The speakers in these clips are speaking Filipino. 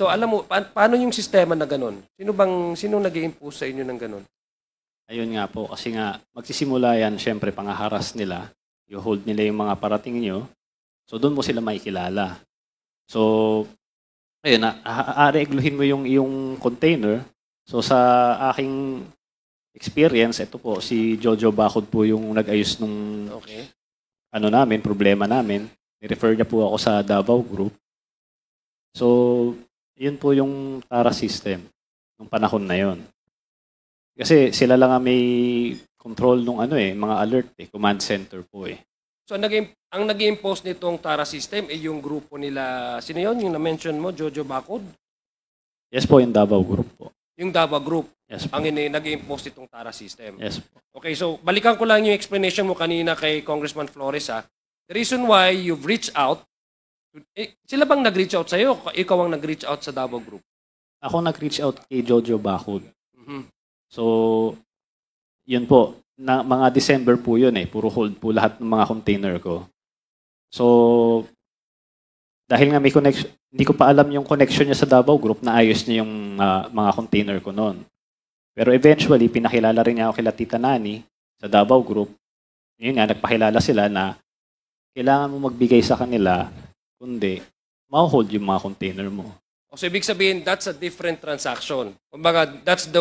So alam mo, pa- paano yung sistema na ganun? Sino bang, sino nag impose sa inyo ng ganun? Ayun nga po, kasi nga, magsisimula yan, syempre, pangaharas nila. You hold nila yung mga parating nyo. So, doon mo sila maikilala. So, ayun, aaregluhin mo yung, yung container. So, sa aking experience, ito po, si Jojo Bakod po yung nag-ayos nung okay. ano namin, problema namin. Ni-refer niya po ako sa Davao Group. So, yun po yung TARA system nung panahon na yon. Kasi sila lang ang may control nung ano eh, mga alert eh, command center po eh. So ang naging ang naging impose nitong Tara system ay eh, yung grupo nila sino yon yung na-mention mo Jojo Bakod? Yes po, yung Davao Group po. Yung Davao Group. Yes po. Ang ini nag-impose nitong Tara system. Yes po. Okay, so balikan ko lang yung explanation mo kanina kay Congressman Flores ha. The reason why you've reached out eh, sila bang nag-reach out sa'yo? Ikaw ang nag-reach out sa Davao Group? Ako nag-reach out kay Jojo Bakod. Mm-hmm. So, yun po. Na, mga December po yun eh. Puro hold po lahat ng mga container ko. So, dahil nga may connection, hindi ko pa alam yung connection niya sa Davao Group, na ayos niya yung uh, mga container ko noon. Pero eventually, pinakilala rin niya ako kila Tita Nani sa Davao Group. Yun nga, nagpakilala sila na kailangan mo magbigay sa kanila kundi ma-hold yung mga container mo. So ibig sabihin, that's a different transaction. Kumbaga, that's the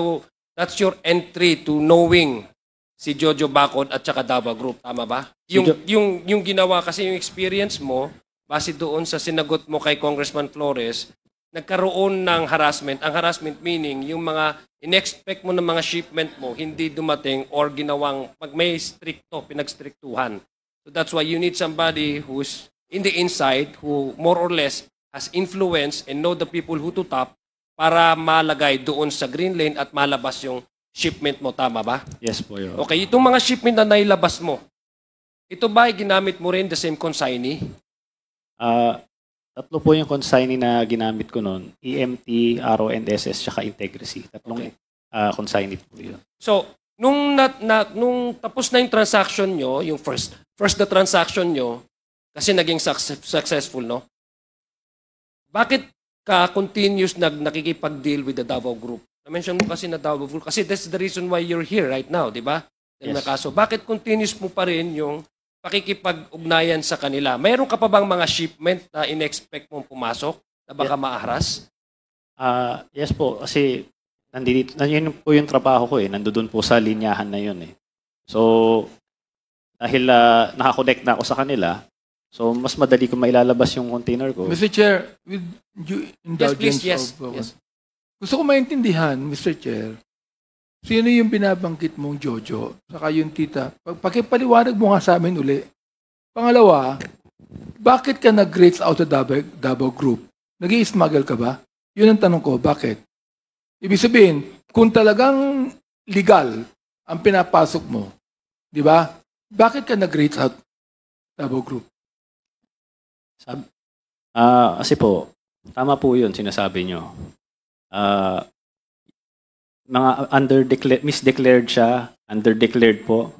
that's your entry to knowing si Jojo Bacon at saka Dava Group, tama ba? Yung si yung yung ginawa kasi yung experience mo base doon sa sinagot mo kay Congressman Flores, nagkaroon ng harassment. Ang harassment meaning yung mga inexpect mo ng mga shipment mo hindi dumating or ginawang mag may stricto, pinagstriktuhan. So that's why you need somebody who's in the inside who more or less has influence and know the people who to top para malagay doon sa green lane at malabas yung shipment mo. Tama ba? Yes po, Your Okay, itong mga shipment na nailabas mo, ito ba ay ginamit mo rin the same consignee? Ah, tatlo po yung consignee na ginamit ko noon. EMT, RONSS, tsaka Integrity. Tatlong Okay. ah, consignee po yun. So, nung, na, na- nung tapos na yung transaction nyo, yung first, first the transaction nyo, kasi naging success, successful, no? Bakit ka continuous nag nakikipag-deal with the Davao Group? Na-mention mo kasi na Davao Group. Kasi that's the reason why you're here right now, di ba? Yes. Kaso, bakit continuous mo pa rin yung pakikipag-ugnayan sa kanila? Mayroon ka pa bang mga shipment na in-expect mong pumasok na baka yes. maaras? Uh, yes po, kasi nandito, yun po yung trabaho ko eh. Nandoon po sa linyahan na yun eh. So, dahil uh, nakakonect na ako sa kanila, So, mas madali kung mailalabas yung container ko. Mr. Chair, with you indulgence yes, please, yes, of... Uh, yes. Gusto ko maintindihan, Mr. Chair, sino yung binabangkit mong Jojo, saka yung tita. Pag, pakipaliwanag mo nga sa amin uli. Pangalawa, bakit ka nag-rates out of double, Davao Group? nag smuggle ka ba? Yun ang tanong ko, bakit? Ibig sabihin, kung talagang legal ang pinapasok mo, di ba? Bakit ka nag-rates out double Group? Sabi, uh, ah, kasi po, tama po yun sinasabi nyo. Uh, mga under misdeclared siya, underdeclared po.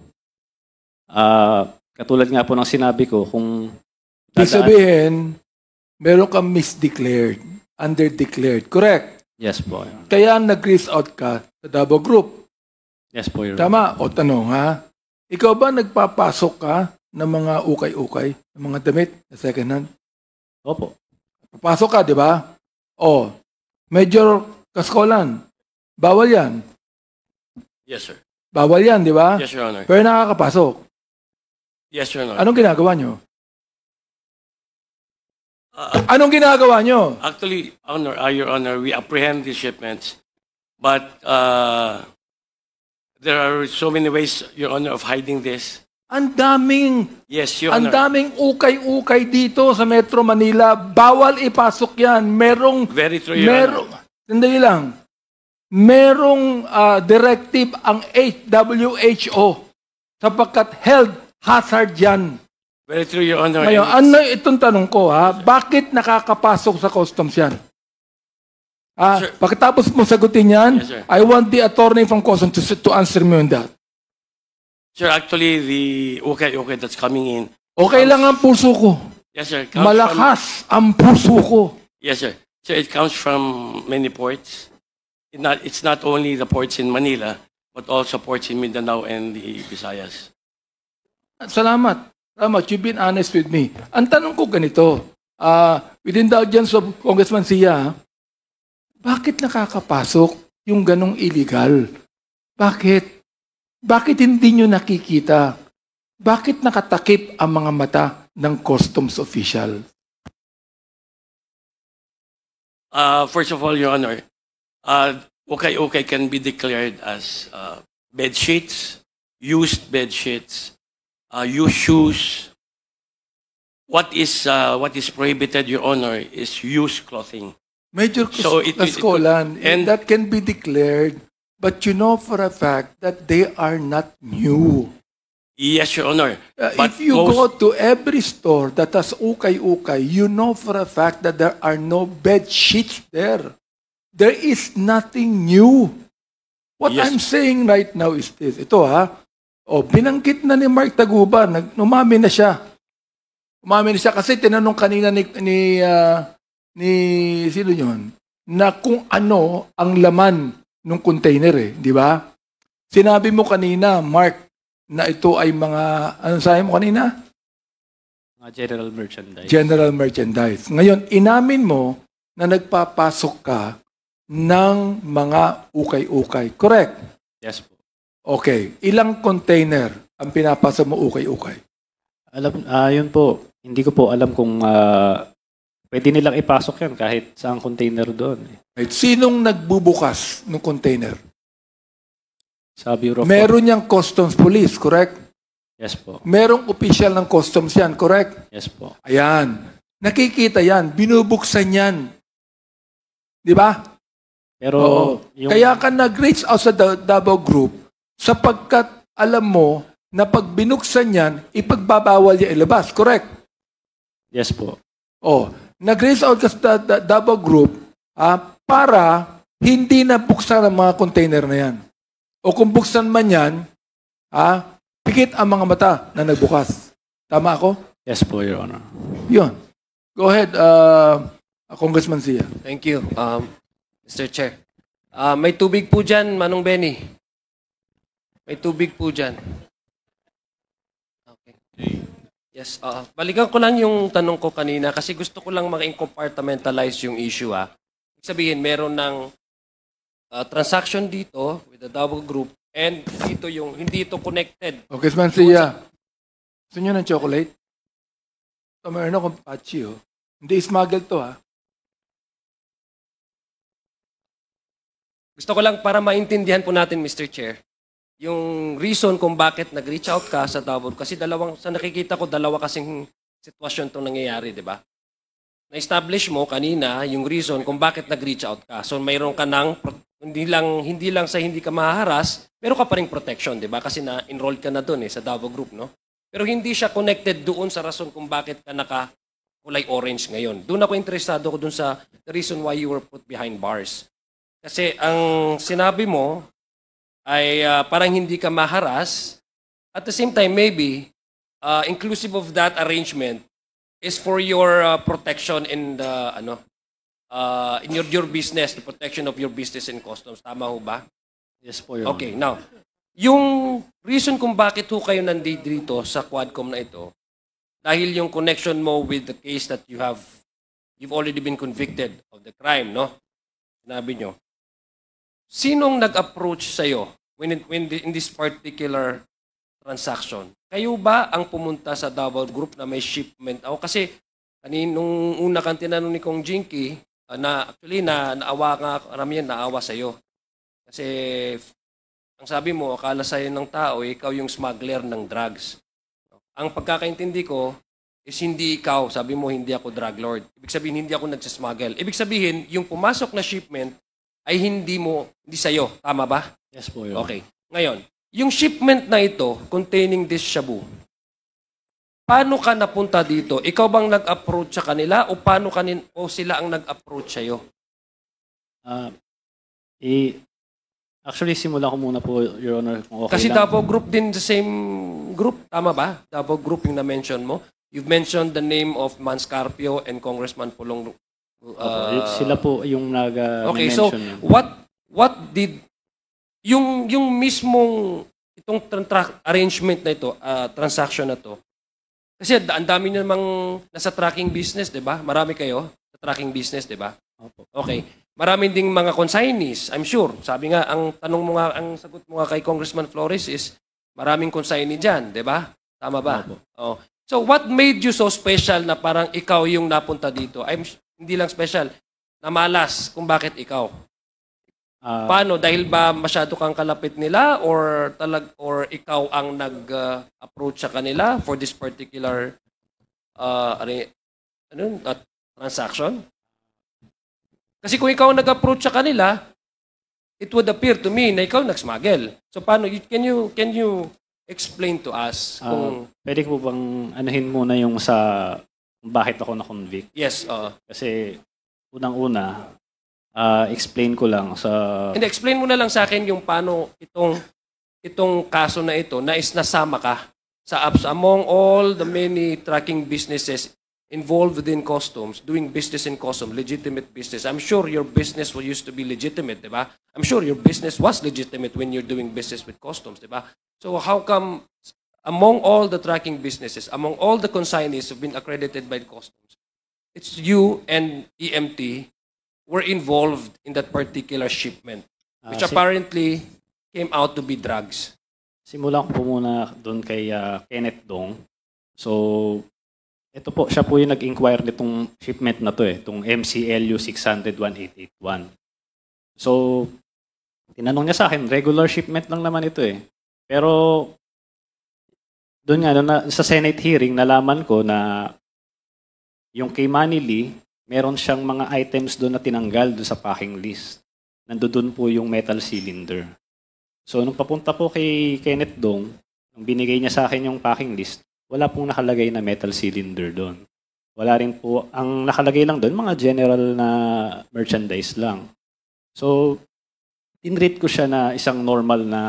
Uh, katulad nga po ng sinabi ko, kung dadaan... sabihin, meron kang misdeclared, underdeclared, Correct? Yes po. Kaya nag-risk out ka sa double Group. Yes po. Yun. Tama. O tanong ha, ikaw ba nagpapasok ka ng mga ukay-ukay, ng mga damit na second hand? Opo. Papasok ka, di ba? O, Major Kaskolan, bawal yan. Yes, sir. Bawal yan, di ba? Yes, Your Honor. Pero nakakapasok. Yes, Your Honor. Anong ginagawa nyo? Uh, Anong ginagawa nyo? Actually, Honor, uh, Your Honor, we apprehend these shipments. But uh, there are so many ways, Your Honor, of hiding this. Ang daming yes, Your Ang daming ukay-ukay dito sa Metro Manila. Bawal ipasok 'yan. Merong Very true, Your merong, Sandali lang. Merong uh, directive ang WHO sapagkat health hazard 'yan. Very true, Your Honor. Ngayon, ano itong tanong ko ha? Bakit nakakapasok sa customs 'yan? Ah, sir. pagkatapos mo sagutin 'yan, yes, I want the attorney from customs to, to answer me on that. Sir, actually, the... Okay, okay, that's coming in. Okay comes, lang ang puso ko. Yes, sir. Malakas from, ang puso ko. Yes, sir. Sir, it comes from many ports. It not, it's not only the ports in Manila, but also ports in Mindanao and the Visayas. Salamat. Salamat. You've been honest with me. Ang tanong ko ganito, uh, within the audience of Congressman Sia, ah, bakit nakakapasok yung ganong illegal? Bakit? Bakit hindi nyo nakikita? Bakit nakatakip ang mga mata ng customs official? Uh, first of all, Your Honor, uh, okay, okay can be declared as uh, bed sheets, used bed sheets, uh, used shoes. What is uh, what is prohibited, Your Honor, is used clothing. Major so it, it, it, and that can be declared But you know for a fact that they are not new. Yes, Your Honor. Uh, if you most... go to every store that has ukay-ukay, you know for a fact that there are no bed sheets there. There is nothing new. What yes. I'm saying right now is this. Ito ha. O, oh, binanggit na ni Mark Taguba. Nag, umami na siya. Umami na siya kasi tinanong kanina ni, ni, uh, ni sino yon na kung ano ang laman nung container eh, di ba? Sinabi mo kanina, Mark, na ito ay mga, ano sabi mo kanina? Mga general merchandise. General merchandise. Ngayon, inamin mo na nagpapasok ka ng mga ukay-ukay. Correct? Yes po. Okay. Ilang container ang pinapasa mo ukay-ukay? Alam, uh, yun po. Hindi ko po alam kung uh, Pwede nilang ipasok yan kahit saang container doon. Eh. Right. Sinong nagbubukas ng container? Sa Bureau of Meron niyang customs police, correct? Yes po. Merong official ng customs yan, correct? Yes po. Ayan. Nakikita yan. Binubuksan yan. Di ba? Pero Oo. yung Kaya ka nag-reach out sa Da- Davao Group sapagkat alam mo na pag binuksan yan, ipagbabawal niya ilabas. Correct? yes po. Oh, nag-raise out kasi da, Davao Group ah, para hindi na buksan ang mga container na yan. O kung buksan man yan, ah, pikit ang mga mata na nagbukas. Tama ako? Yes po, Your Honor. Yun. Go ahead, uh, Congressman Sia. Thank you, um, Mr. Chair. Uh, may tubig po dyan, Manong Benny. May tubig po dyan. Okay. Yes, uh, balikan ko lang yung tanong ko kanina kasi gusto ko lang mag compartmentalize yung issue Ah. sabihin, meron ng uh, transaction dito with the double group and dito yung hindi ito connected. Okay, man, siya. Gusto nyo ng chocolate? Ito meron akong patchy oh. Hindi smuggled to ha. Ah. Gusto ko lang para maintindihan po natin, Mr. Chair yung reason kung bakit nag-reach out ka sa Davao kasi dalawang sa nakikita ko dalawa kasing sitwasyon tong nangyayari, di ba? Na-establish mo kanina yung reason kung bakit nag-reach out ka. So mayroon ka nang hindi lang hindi lang sa hindi ka mahaharas, meron ka pa ring protection, di ba? Kasi na-enroll ka na doon eh sa Davao Group, no? Pero hindi siya connected doon sa rason kung bakit ka naka kulay orange ngayon. Doon ako interesado ko doon sa the reason why you were put behind bars. Kasi ang sinabi mo, ay uh, parang hindi ka maharas. At the same time, maybe, uh, inclusive of that arrangement is for your uh, protection in the, ano, uh, in your, your business, the protection of your business and customs. Tama ho ba? Yes po, Your Okay, now, yung reason kung bakit ho kayo nandito dito sa Quadcom na ito, dahil yung connection mo with the case that you have, you've already been convicted of the crime, no? Sinabi nyo. Sinong nag-approach sa'yo when, it, when the, in this particular transaction? Kayo ba ang pumunta sa double Group na may shipment? O kasi kanin, nung una kang tinanong ni Kong Jinky, uh, na actually na naawa nga karamihan naawa sa iyo. Kasi ang sabi mo, akala sa ng tao, eh, ikaw yung smuggler ng drugs. Ang pagkakaintindi ko is hindi ikaw, sabi mo hindi ako drug lord. Ibig sabihin hindi ako nagsasmuggle. Ibig sabihin, yung pumasok na shipment ay hindi mo, hindi sa'yo. Tama ba? Yes po, Your Okay. Ngayon, yung shipment na ito containing this shabu, paano ka napunta dito? Ikaw bang nag-approach sa kanila o paano kanin o sila ang nag-approach sa'yo? Ah, eh, actually, simula ko muna po, Your Honor, kung okay Kasi lang. Davao Group din the same group, tama ba? Davao Group yung na-mention mo. You've mentioned the name of Manscarpio and Congressman Pulong Uh, okay. Sila po yung nag-mention. Uh, okay, so yun. what what did yung yung mismong itong arrangement na ito, uh, transaction na to. Kasi ang dami namang nasa tracking business, 'di ba? Marami kayo sa tracking business, 'di ba? Okay. Marami ding mga consignees, I'm sure. Sabi nga ang tanong mo nga ang sagot mo nga kay Congressman Flores is maraming consignee diyan, 'di ba? Tama ba? Opo. Oh. So what made you so special na parang ikaw yung napunta dito? I'm hindi lang special. Na malas kung bakit ikaw. Uh, Paano? Dahil ba masyado kang kalapit nila or talag or ikaw ang nag-approach uh, sa kanila for this particular uh, ah, are, ano, uh, transaction? Kasi kung ikaw ang nag-approach sa kanila, it would appear to me na ikaw nag-smuggle. So paano you, can you can you explain to us ah, kung uh, pwede ko bang anahin muna yung sa bakit ako na-convict. Yes, oo. Kasi unang-una, uh, explain ko lang sa... And explain mo na lang sa akin yung paano itong itong kaso na ito na is nasama ka sa apps among all the many tracking businesses involved within customs, doing business in customs, legitimate business. I'm sure your business will used to be legitimate, di ba? I'm sure your business was legitimate when you're doing business with customs, di ba? So how come among all the trucking businesses, among all the consignees who've been accredited by the customs, it's you and EMT were involved in that particular shipment, uh, which apparently came out to be drugs. Simula ko po muna doon kay uh, Kenneth Dong. So, ito po, siya po yung nag-inquire nitong shipment na to eh, itong MCLU 600 So, tinanong niya sa akin, regular shipment lang naman ito eh. Pero doon nga, no, na, sa Senate hearing, nalaman ko na yung kay Manny Lee, meron siyang mga items doon na tinanggal doon sa packing list. Nandoon po yung metal cylinder. So, nung papunta po kay Kenneth Dong, nung binigay niya sa akin yung packing list, wala pong nakalagay na metal cylinder doon. Wala rin po, ang nakalagay lang doon, mga general na merchandise lang. So, tinrate ko siya na isang normal na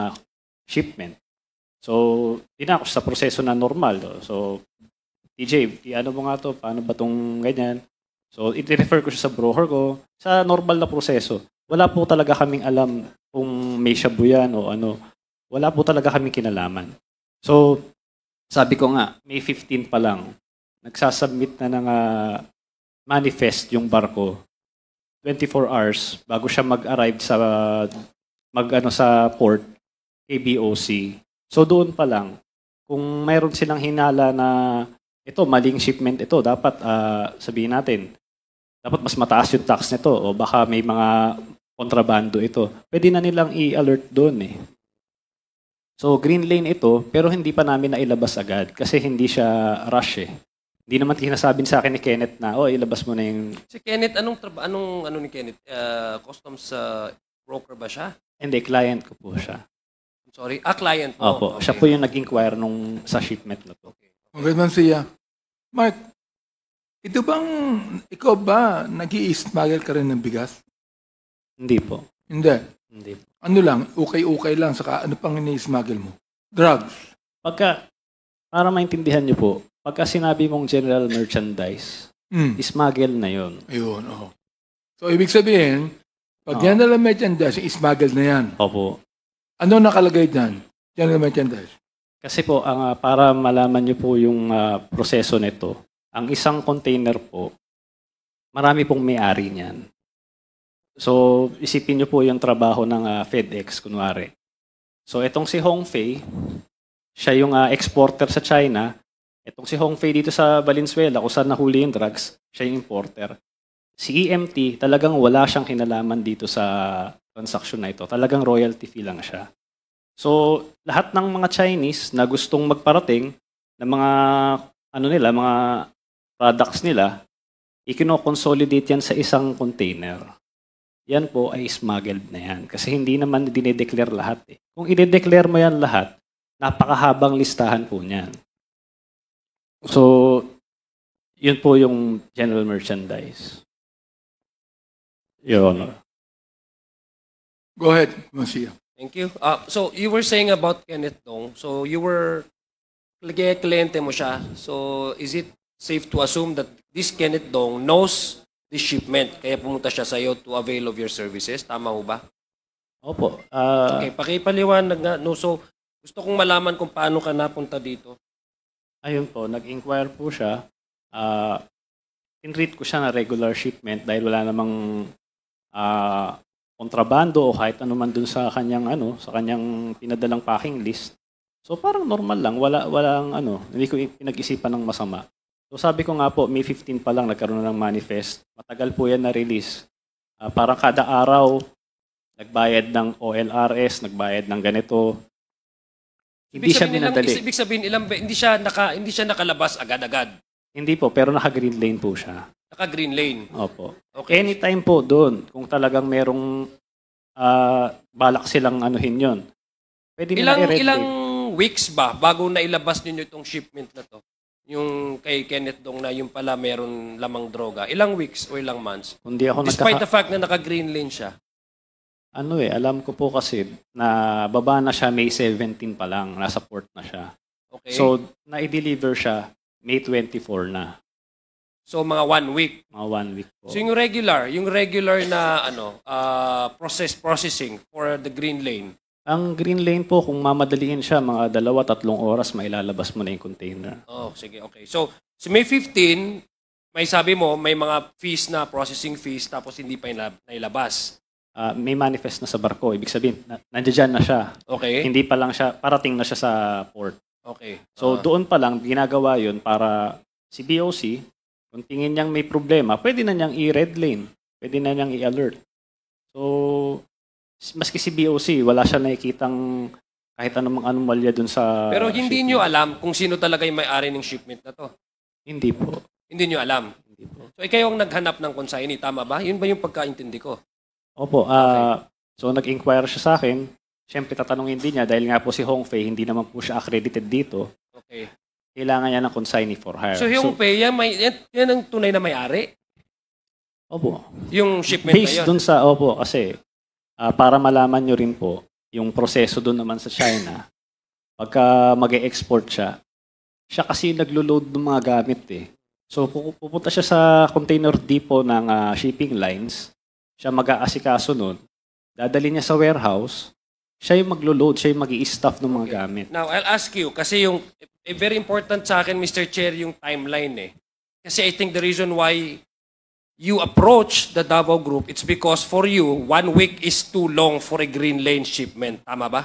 shipment. So, tinakos sa proseso na normal. No? So, TJ, ano mo nga to? Paano ba tong ganyan? So, i-refer ko siya sa broker ko sa normal na proseso. Wala po talaga kaming alam kung may shabu yan o ano. Wala po talaga kaming kinalaman. So, sabi ko nga, May 15 pa lang, nagsasubmit na ng ah, manifest yung barko 24 hours bago siya mag-arrive sa mag ano sa port KBOC So doon pa lang, kung mayroon silang hinala na ito, maling shipment ito, dapat uh, sabihin natin, dapat mas mataas yung tax nito o baka may mga kontrabando ito. Pwede na nilang i-alert doon eh. So green lane ito, pero hindi pa namin nailabas agad kasi hindi siya rush eh. Hindi naman kinasabi sa akin ni Kenneth na, oh, ilabas mo na yung... Si Kenneth, anong, traba- anong ano ni Kenneth? Uh, customs uh, broker ba siya? Hindi, client ko po siya. Sorry, a client mo. Opo, okay. siya po yung nag-inquire nung sa shipment na to. Okay, man siya. Mark, ito bang, ikaw ba nag smuggle ka rin ng bigas? Hindi po. Hindi? Hindi po. Ano lang, okay-okay lang, saka ano pang ini-smuggle mo? Drugs? Pagka, para maintindihan niyo po, pagka sinabi mong general merchandise, mm. smuggle na yon. Ayun, oo. So, ibig sabihin, pag oh. general merchandise, smuggle na yan. Opo. Ano nakalagay dyan? General merchandise. Kasi po, ang, uh, para malaman nyo po yung uh, proseso nito, ang isang container po, marami pong may-ari niyan. So, isipin nyo po yung trabaho ng uh, FedEx, kunwari. So, itong si Hongfei, siya yung uh, exporter sa China. Itong si Hongfei dito sa Valenzuela, kung saan nahuli yung drugs, siya yung importer. Si EMT, talagang wala siyang kinalaman dito sa transaction na ito, talagang royalty fee lang siya. So, lahat ng mga Chinese na gustong magparating ng mga ano nila, mga products nila, ikino-consolidate yan sa isang container. Yan po ay smuggled na yan. Kasi hindi naman dinedeclare lahat. Eh. Kung i-declare mo yan lahat, napakahabang listahan po niyan. So, yun po yung general merchandise. Your Honor. Go ahead, Masia. Thank you. Uh, so, you were saying about Kenneth Dong. So, you were, kliyente mo siya. So, is it safe to assume that this Kenneth Dong knows the shipment? Kaya pumunta siya sa iyo to avail of your services. Tama ho ba? Opo. Uh, okay, pakipaliwanag nga. No, so, gusto kong malaman kung paano ka napunta dito. Ayun po, nag-inquire po siya. Uh, in-read ko siya na regular shipment dahil wala namang uh, kontrabando o kahit ano man dun sa kanyang ano, sa kanyang pinadalang packing list. So parang normal lang, wala walang ano, hindi ko pinag-isipan ng masama. So sabi ko nga po, May 15 pa lang nagkaroon na ng manifest. Matagal po yan na-release. Uh, parang kada araw, nagbayad ng OLRS, nagbayad ng ganito. Hindi ibig siya dinadali. Ibig sabihin, ilang, hindi siya, naka, hindi siya nakalabas agad-agad. Hindi po, pero naka-green lane po siya. Naka-green lane? Opo. Okay. Anytime po doon, kung talagang merong uh, balak silang anuhin yon. Pwede ilang, nila ilang weeks ba bago na ilabas ninyo itong shipment na to? Yung kay Kenneth Dong na yung pala meron lamang droga. Ilang weeks o ilang months? Hindi ako Despite nagkaka- the fact na naka-green lane siya. Ano eh, alam ko po kasi na baba na siya May 17 pa lang. Nasa port na siya. Okay. So, na-deliver siya May 24 na. So, mga one week. Mga one week po. So, yung regular, yung regular na ano, uh, process processing for the green lane. Ang green lane po, kung mamadaliin siya, mga dalawa, tatlong oras, mailalabas mo na yung container. Oh, sige, okay. So, so May 15, may sabi mo, may mga fees na, processing fees, tapos hindi pa nailabas. Uh, may manifest na sa barko. Ibig sabihin, na, nandiyan na siya. Okay. Hindi pa lang siya, parating na siya sa port. Okay. So, uh, doon pa lang, ginagawa yun para si BOC, kung tingin niyang may problema, pwede na niyang i-red lane. Pwede na niyang i-alert. So, maski si BOC, wala siya nakikitang kahit anong anomalya dun sa Pero hindi niyo alam kung sino talaga yung may-ari ng shipment na to. Hindi po. Hindi niyo alam. Hindi po. So, ikaw ang naghanap ng consignee, tama ba? Yun ba yung pagkaintindi ko? Opo. Uh, okay. So, nag-inquire siya sa akin. Siyempre, tatanungin din niya dahil nga po si Hong Fei, hindi naman po siya accredited dito. Okay kailangan niya ng consignee for hire. So yung PEA, may, yan, yan ang tunay na may-ari? Opo. Yung shipment Based na yun? dun sa, opo, kasi ah, para malaman nyo rin po, yung proseso dun naman sa China, pagka mag export siya, siya kasi naglo-load ng mga gamit eh. So pupunta siya sa container depot ng ah, shipping lines, siya mag-aasikaso nun, dadali niya sa warehouse, siya yung maglo-load, siya yung mag i-stuff ng mga gamit. Now, I'll ask you, kasi yung eh, very important sa akin, Mr. Chair, yung timeline eh. Kasi I think the reason why you approach the Davao Group, it's because for you, one week is too long for a green lane shipment. Tama ba?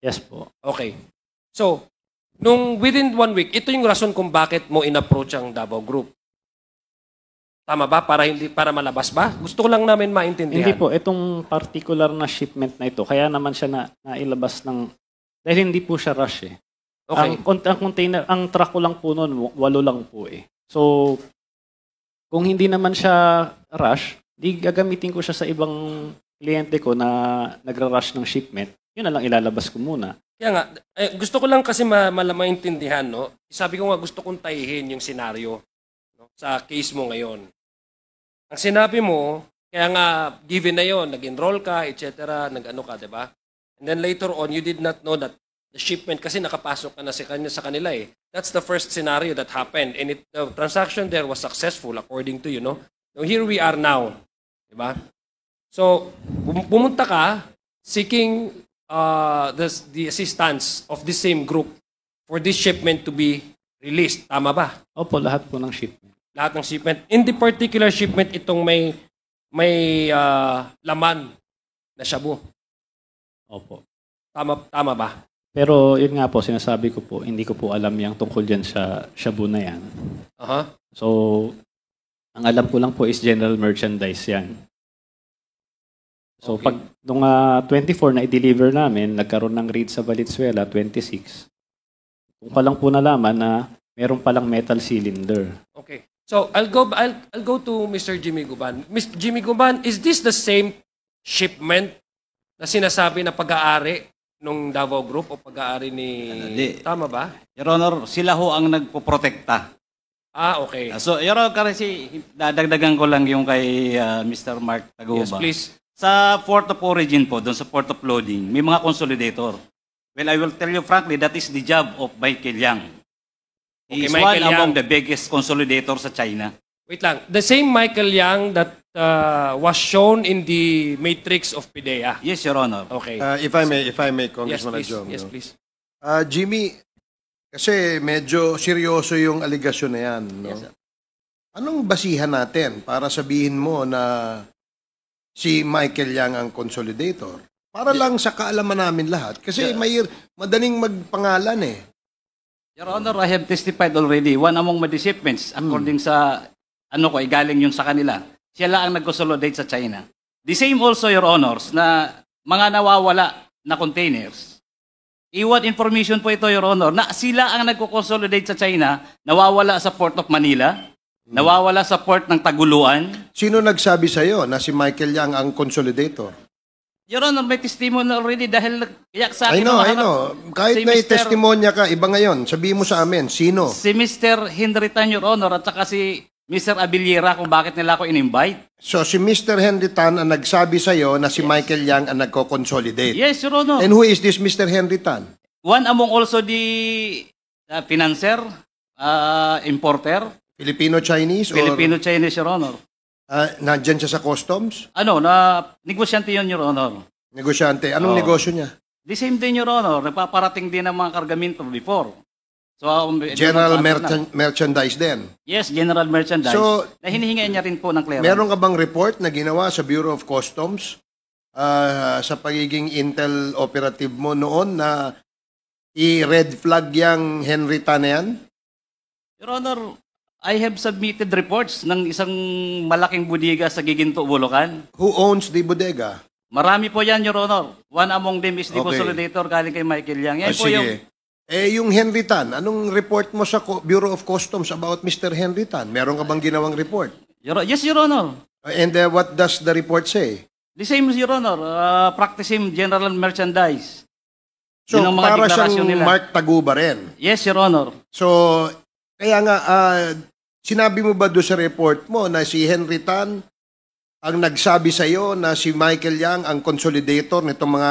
Yes po. Okay. So, nung within one week, ito yung rason kung bakit mo inapproach ang Davao Group. Tama ba? Para hindi para malabas ba? Gusto ko lang namin maintindihan. Hindi po, itong particular na shipment na ito, kaya naman siya na nailabas ng dahil hindi po siya rush eh. Okay. Ang, ang container, ang truck ko lang po noon, walo lang po eh. So, kung hindi naman siya rush, di gagamitin ko siya sa ibang kliyente ko na nagra-rush ng shipment. Yun na lang ilalabas ko muna. Kaya nga, eh, gusto ko lang kasi ma- malamaintindihan, no? Sabi ko nga gusto kong tayihin yung senaryo no? sa case mo ngayon. Ang sinabi mo, kaya nga given na yon, nag-enroll ka, etc., nag-ano ka, 'di ba? And then later on, you did not know that the shipment kasi nakapasok na sa kanila, sa kanila eh. That's the first scenario that happened. And it, the transaction there was successful according to you, know So here we are now. Di ba? So, pumunta ka seeking uh, the, the assistance of the same group for this shipment to be released. Tama ba? Opo, lahat po ng shipment. Lahat ng shipment. In the particular shipment, itong may may uh, laman na shabu. Opo. Tama, tama ba? Pero yun nga po, sinasabi ko po, hindi ko po alam yung tungkol dyan sa shabu na yan. Aha. So, ang alam ko lang po is general merchandise yan. So Okay. pag nung ah, 24 na i-deliver namin, nagkaroon ng raid sa Valenzuela, 26. Kung pa lang po nalaman na meron palang metal cylinder. Okay. So I'll go I'll, I'll go to Mr. Jimmy Guban. Mr. Jimmy Guban, is this the same shipment na sinasabi na pag-aari nung Davao Group o pag-aari ni... Hindi. Tama ba? Your Honor, sila ho ang nagpo-protekta. Ah, okay. Ah, so, Your Honor, kasi dadagdagan ko lang yung kay uh, ah, Mr. Mark Taguba. Yes, please. Sa port of origin po, doon sa port of loading, may mga consolidator. Well, I will tell you frankly, that is the job of Michael Yang. He okay, is Michael one Yang. among the biggest consolidator sa China. Wait lang. The same Michael Yang that uh, was shown in the matrix of PIDEA. Yes, Your Honor. Okay. Uh, if I may, if I may, Congressman yes, please. Adjom. Yes, please. Uh, Jimmy, kasi medyo seryoso yung aligasyon na yan. No? Yes, sir. Anong basihan natin para sabihin mo na si Michael Yang ang consolidator? Para yes. lang sa kaalaman namin lahat. Kasi yeah. may, madaling magpangalan eh. Your Honor, I have testified already. One among my disciples, hmm. according hmm. sa ano ko, igaling eh, yung sa kanila. Sila ang nag-consolidate sa China. The same also, Your Honors, na mga nawawala na containers. Iwan information po ito, Your Honor, na sila ang nagko-consolidate sa China, nawawala sa Port of Manila, hmm. nawawala sa Port ng Taguluan. Sino nagsabi sa iyo na si Michael Yang ang consolidator? Your Honor, may testimony already dahil yak sa akin. I know, I know. Kahit si na Mr. ka, iba ngayon. Sabihin mo sa amin, sino? Si Mr. Henry Tan, Your Honor, at saka si Mr. Abiliera kung bakit nila ako in-invite. So si Mr. Henry Tan ang nagsabi sa iyo na si Michael Yang ang nagko-consolidate. Yes, Your Honor. And who is this Mr. Henry Tan? One among also the uh, financier, uh, importer, Filipino-Chinese Filipino-Chinese, Your Honor. uh, ah, nandiyan siya sa customs? Ano, na negosyante yun, Your Honor. Negosyante. Anong Oo. Oh. negosyo niya? The same din, Your Honor. Nagpaparating din ang mga kargamento before. So, um, general merchan- merchandise din. Yes, general merchandise. So, na hinihingan niya rin po ng clearance. Meron ka bang report na ginawa sa Bureau of Customs uh, sa pagiging intel operative mo noon na i-red flag yang Henry Tan yan? Your Honor, I have submitted reports ng isang malaking bodega sa Giginto, Bulacan. Who owns the bodega? Marami po yan, Your Honor. One among them is the Okay. consolidator galing kay Michael Yang. Yan Ah, po sige. yung eh, yung Henry Tan, anong report mo sa Bureau of Customs about Mr. Henry Tan? Meron ka bang ginawang report? Your, yes, Your Honor. And uh, what does the report say? The same, Your Honor. Uh, practice general merchandise. So, Yun para deklarasyon siyang nila. Mark Taguba rin. Yes, Your Honor. So, kaya nga, ah, sinabi mo ba doon sa report mo na si Henry Tan ang nagsabi sa iyo na si Michael Yang ang consolidator nitong mga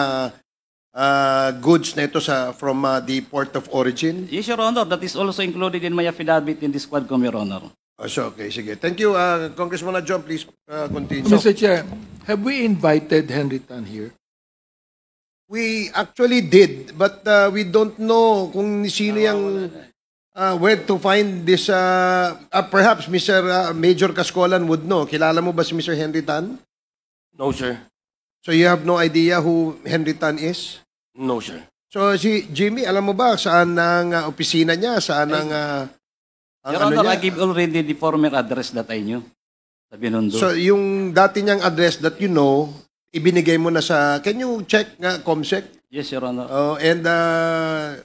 uh, goods na ito sa, from uh, the port of origin? Yes, Your Honor. That is also included in my affidavit in this quadcom, Your Honor. Oh, so, okay, sige. Thank you, uh, Congressman John. Please uh, continue. Mr. Chair, have we invited Henry Tan here? We actually did, but uh, we don't know kung sino yung uh, where to find this. Uh, uh, perhaps Mr. Uh, Major Cascolan would know. Kilala mo ba si Mr. Henry Tan? No, sir. So you have no idea who Henry Tan is? No, sir. So si Jimmy, alam mo ba saan ang uh, opisina niya? Saan ang, uh, ang Your ano Honor, I give already the former address that I knew. Sa Binondo. So yung dati niyang address that you know, ibinigay mo na sa... Can you check nga, Comsec? yes, Your Honor. Oh, and uh,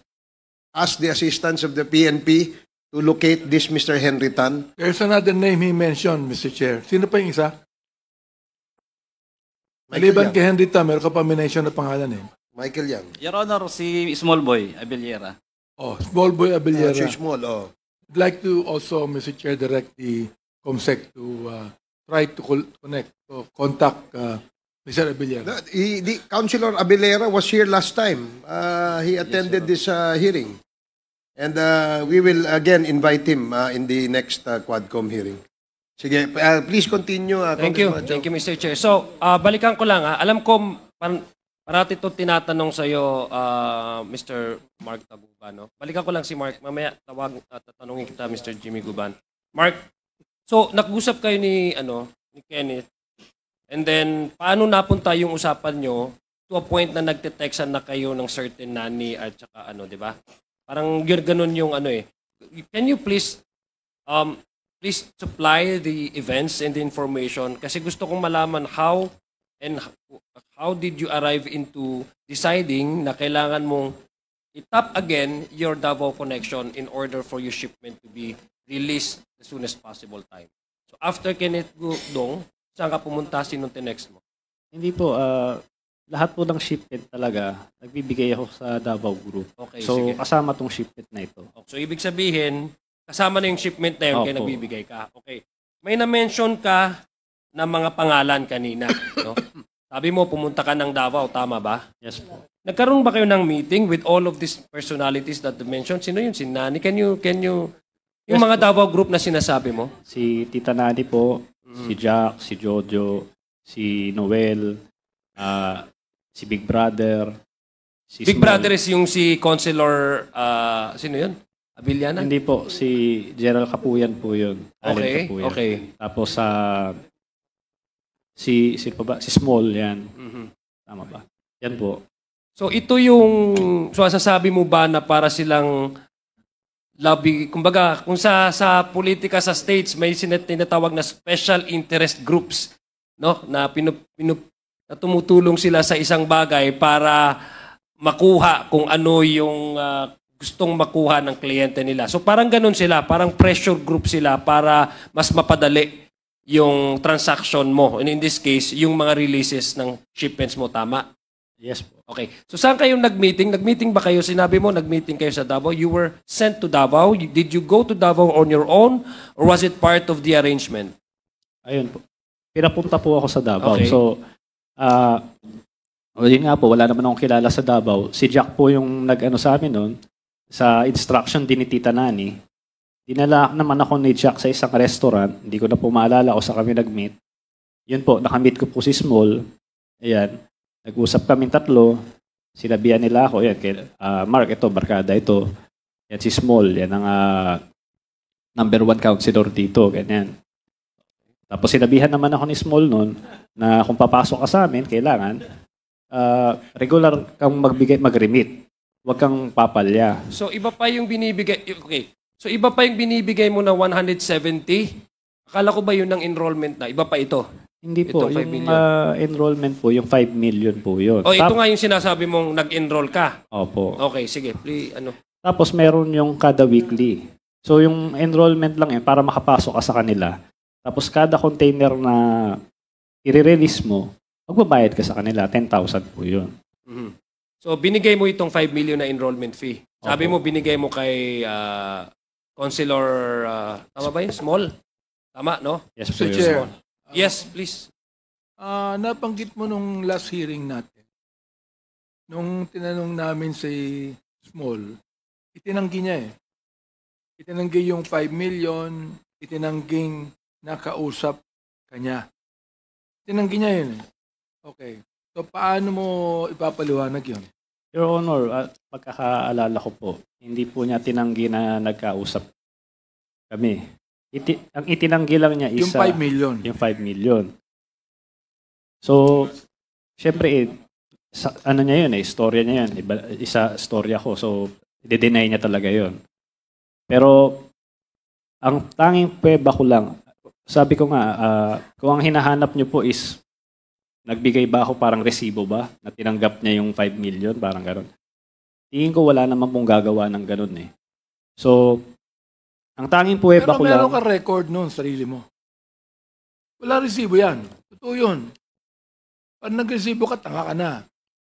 ask the assistance of the PNP to locate this Mr. Henry Tan. There's another name he mentioned, Mr. Chair. Sino pa yung isa? Michael Maliban Yang. kay Henry Tam, meron ka pa mention na pangalan eh. Michael Yang. Your Honor, si Small Boy Abellera. Oh, Small Boy Abellera. Uh, ah, Small, oh. I'd like to also, Mr. Chair, direct the COMSEC to uh, try to connect, or contact uh, Mr. Abelera. The, the Councilor Abelera was here last time. Uh, he attended yes, this uh, hearing. And uh, we will again invite him uh, in the next uh, Quadcom hearing. Sige, uh, please continue. Uh, Thank you. Thank you, Mr. Chair. So, uh, balikan ko lang. Ha. Ah. Alam ko, pan, Parati itong tinatanong sa'yo, uh, ah, Mr. Mark Taguban. No? Balikan ko lang si Mark. Mamaya tawag, uh, tatanungin kita, Mr. Jimmy Guban. Mark, so nag-usap kayo ni, ano, ni Kenneth. And then, paano napunta yung usapan nyo to a point na nagte-textan na kayo ng certain nanny at saka ano, di ba? Parang yun ganun yung ano eh. Can you please um, please supply the events and the information kasi gusto kong malaman how And how did you arrive into deciding na kailangan mong itap again your Davao connection in order for your shipment to be released as soon as possible time? So after Kenneth Dong, saan ka pumunta? Sinong tinext mo? Hindi po. Uh, lahat po ng shipment talaga, nagbibigay ako sa Davao Group. Okay, so sige. kasama tong shipment na ito. Okay, so ibig sabihin, kasama na yung shipment na yun kaya nagbibigay ka. Okay. May na-mention ka ng mga pangalan kanina. no? Sabi mo, pumunta ka ng Davao, tama ba? Yes po. Nagkaroon ba kayo ng meeting with all of these personalities that you mentioned? Sino yun? Si Nani? Can you, can you, yung yes, mga po. Davao group na sinasabi mo? Si Tita Nani po, mm. si Jack, si Jojo, si Noel, uh, si Big Brother. Si Big Small. Brother is yung si Counselor, uh, ah, sino yun? Abiliana? Hindi po, si Gerald Kapuyan po yun. Okay, Alin Kapuyan. okay. Tapos sa... Uh, Si, si pa ba? Si small, yan. Mhm. Tama ba? Yan po. So ito yung so sasabi mo ba na para silang lobby kumbaga kung sa sa politika sa states may sinet- tinatawag na special interest groups no na pinu, pinu, na tumutulong sila sa isang bagay para makuha kung ano yung ah, gustong makuha ng kliyente nila. So parang ganun sila, parang pressure group sila para mas mapadali yung transaction mo. And in this case, yung mga releases ng shipments mo, tama? Yes po. Okay. So saan kayo nag-meeting? Nag-meeting ba kayo? Sinabi mo, nag-meeting kayo sa Davao. You were sent to Davao. Did you go to Davao on your own? Or was it part of the arrangement? Ayun po. Pinapunta po ako sa Davao. Okay. So, uh, yun nga po, wala naman akong kilala sa Davao. Si Jack po yung nag-ano sa amin noon. Sa instruction din ni Tita Nani. Dinala naman ako ni Jack sa isang restaurant. Hindi ko na po maalala o sa kami nag-meet. Yun po, nakamit ko po si Small. Ayan. Nag-usap kami tatlo. Sinabihan nila ako. Ayan, kay, uh, Mark, ito, barkada, ito. Yan si Small. Yan ang uh, number one counselor dito. Ganyan. Tapos sinabihan naman ako ni Small noon na kung papasok ka sa amin, kailangan uh, regular kang magbigay, mag-remit. Huwag kang papalya. So, iba pa yung binibigay. Okay. So iba pa yung binibigay mo na 170? Akala ko ba yun ang enrollment na? Iba pa ito? Hindi po. Ito, 5 yung Uh, enrollment po, yung 5 million po yun. O, oh, ito Tap- nga yung sinasabi mong nag-enroll ka? Opo. Okay, sige. Please, ano? Tapos meron yung kada weekly. So yung enrollment lang yun eh, para makapasok ka sa kanila. Tapos kada container na i-release mo, magbabayad ka sa kanila. 10,000 po yun. Mm-hmm. So binigay mo itong 5 million na enrollment fee. Sabi Opo. mo binigay mo kay uh, Councilor, uh, tama ba yun? Small? Tama, no? Yes, Mr. please. Chair. Small. Yes, please. Ah, napanggit mo nung last hearing natin, nung tinanong namin si Small, itinanggi niya eh. Itinanggi yung 5 million, itinangging nakausap kanya. Itinanggi niya yun eh. Okay. So paano mo ipapaliwanag yun? Your Honor, at pagkakaalala ko po, hindi po niya tinanggi na nagkausap kami. Iti, ang itinanggi lang niya is... Yung 5 million. Yung 5 million. So, syempre, eh, sa, ano niya yun eh, storya niya yun. Iba, isa storya ko. So, i-deny niya talaga yun. Pero, ang tanging pweba ko lang, sabi ko nga, uh, kung ang hinahanap niyo po is Nagbigay ba ako parang resibo ba na tinanggap niya yung 5 million? Parang ganun. Tingin ko wala naman pong gagawa ng ganun eh. So, ang tanging puweba ko lang... Pero meron ka record noon, sarili mo. Wala resibo yan. Totoo yun. Pag nag-resibo ka, tanga ka na.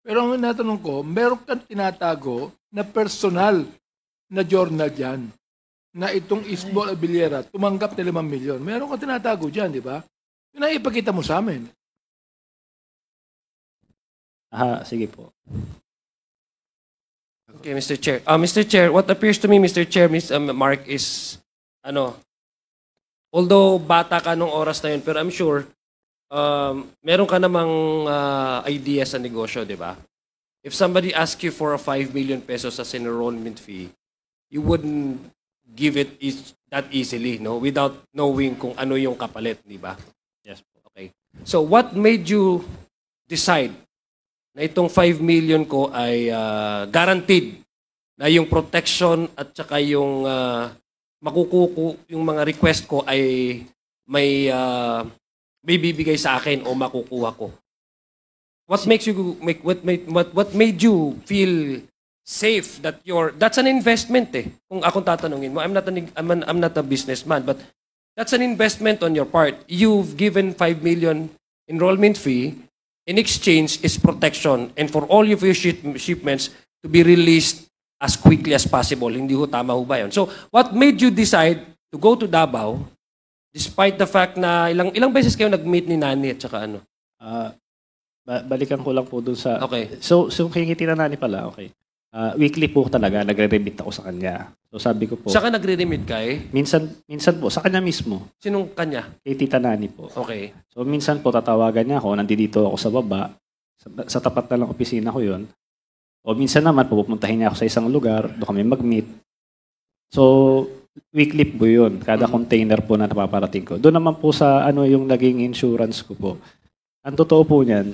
Pero ang natanong ko, meron kang tinatago na personal na journal dyan na itong Isbol Abilera tumanggap na 5 million. Meron kang tinatago dyan, di ba? Yun ang ipakita mo sa amin. Ah, sige po. Okay, Mr. Chair. Uh, Mr. Chair, what appears to me, Mr. Chair, Ms. Um, Mark, is, ano, although bata ka nung oras na yun, pero I'm sure, um, meron ka namang uh, idea sa negosyo, di ba? If somebody asks you for a 5 million pesos as an enrollment fee, you wouldn't give it is that easily, no? Without knowing kung ano yung kapalit, di ba? Yes. Okay. So what made you decide na itong 5 million ko ay uh, guaranteed na yung protection at saka yung uh, makukuko yung mga request ko ay may uh, may bibigay sa akin o makukuha ko. What makes you make what made what, what made you feel safe that your that's an investment eh. Kung ako tatanungin mo, I'm not an, I'm, an, I'm not a businessman but that's an investment on your part. You've given 5 million enrollment fee in exchange is protection. And for all of your shipments to be released as quickly as possible. Hindi ho tama ho ba yun? So, what made you decide to go to Davao despite the fact na ilang ilang beses kayo nag-meet ni Nani at saka ano? Uh, balikan ko lang po dun sa... Okay. So, so kay Kitina Nani pala, okay. Uh, weekly po talaga, nagre-remit ako sa kanya. So sabi ko po, Saka nagre-remit ka eh? minsan, minsan po, sa kanya mismo, Sinong kanya? kay Tita Nani po. Okay. So minsan po tatawagan niya ako, nandito ako sa baba, sa, sa tapat na lang opisina ko yun. O minsan naman, pupuntahin niya ako sa isang lugar, doon kami mag-meet. So, weekly po yun, kada mm. container po na napaparating ko. Doon naman po sa ano yung naging insurance ko po. Ang totoo po niyan,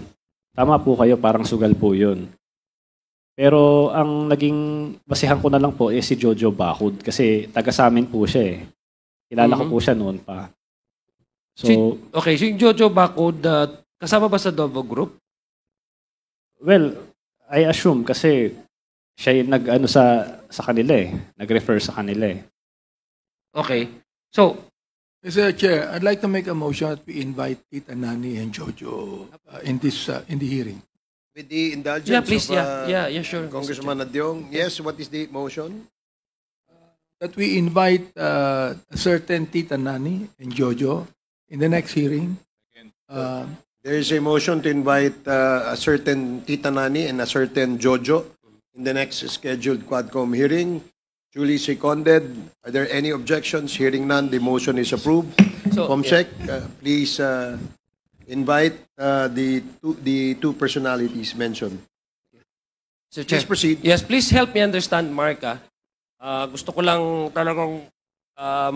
tama po kayo, parang sugal po yun. Pero ang naging basihan ko na lang po is si Jojo Bakod kasi taga sa amin po siya eh. Kilala mm-hmm. ko po siya noon pa. So, si, okay, si Jojo Bakod, uh, kasama ba sa Dovo Group? Well, I assume kasi siya yung nag-ano sa, sa kanila eh. Nag-refer sa kanila eh. Okay. So, Mr. Chair, I'd like to make a motion that we invite Tita Nani and Jojo uh, in this uh, in the hearing. With the indulgence Yeah, please, of yeah, uh, yeah, yeah, sure. Congressman Adyong. Yes, what is the motion? That we invite uh, a certain Tita Nani and Jojo in the next hearing. Uh, There is a motion to invite uh, a certain Tita Nani and a certain Jojo in the next scheduled Quadcom hearing. Julie seconded. Are there any objections? Hearing none, the motion is approved. So, Comsec, uh, please uh, invite uh, the, two, the two personalities mentioned. So, Chair, please proceed. Yes, please help me understand, Mark. Ah. Uh, gusto ko lang talagang um,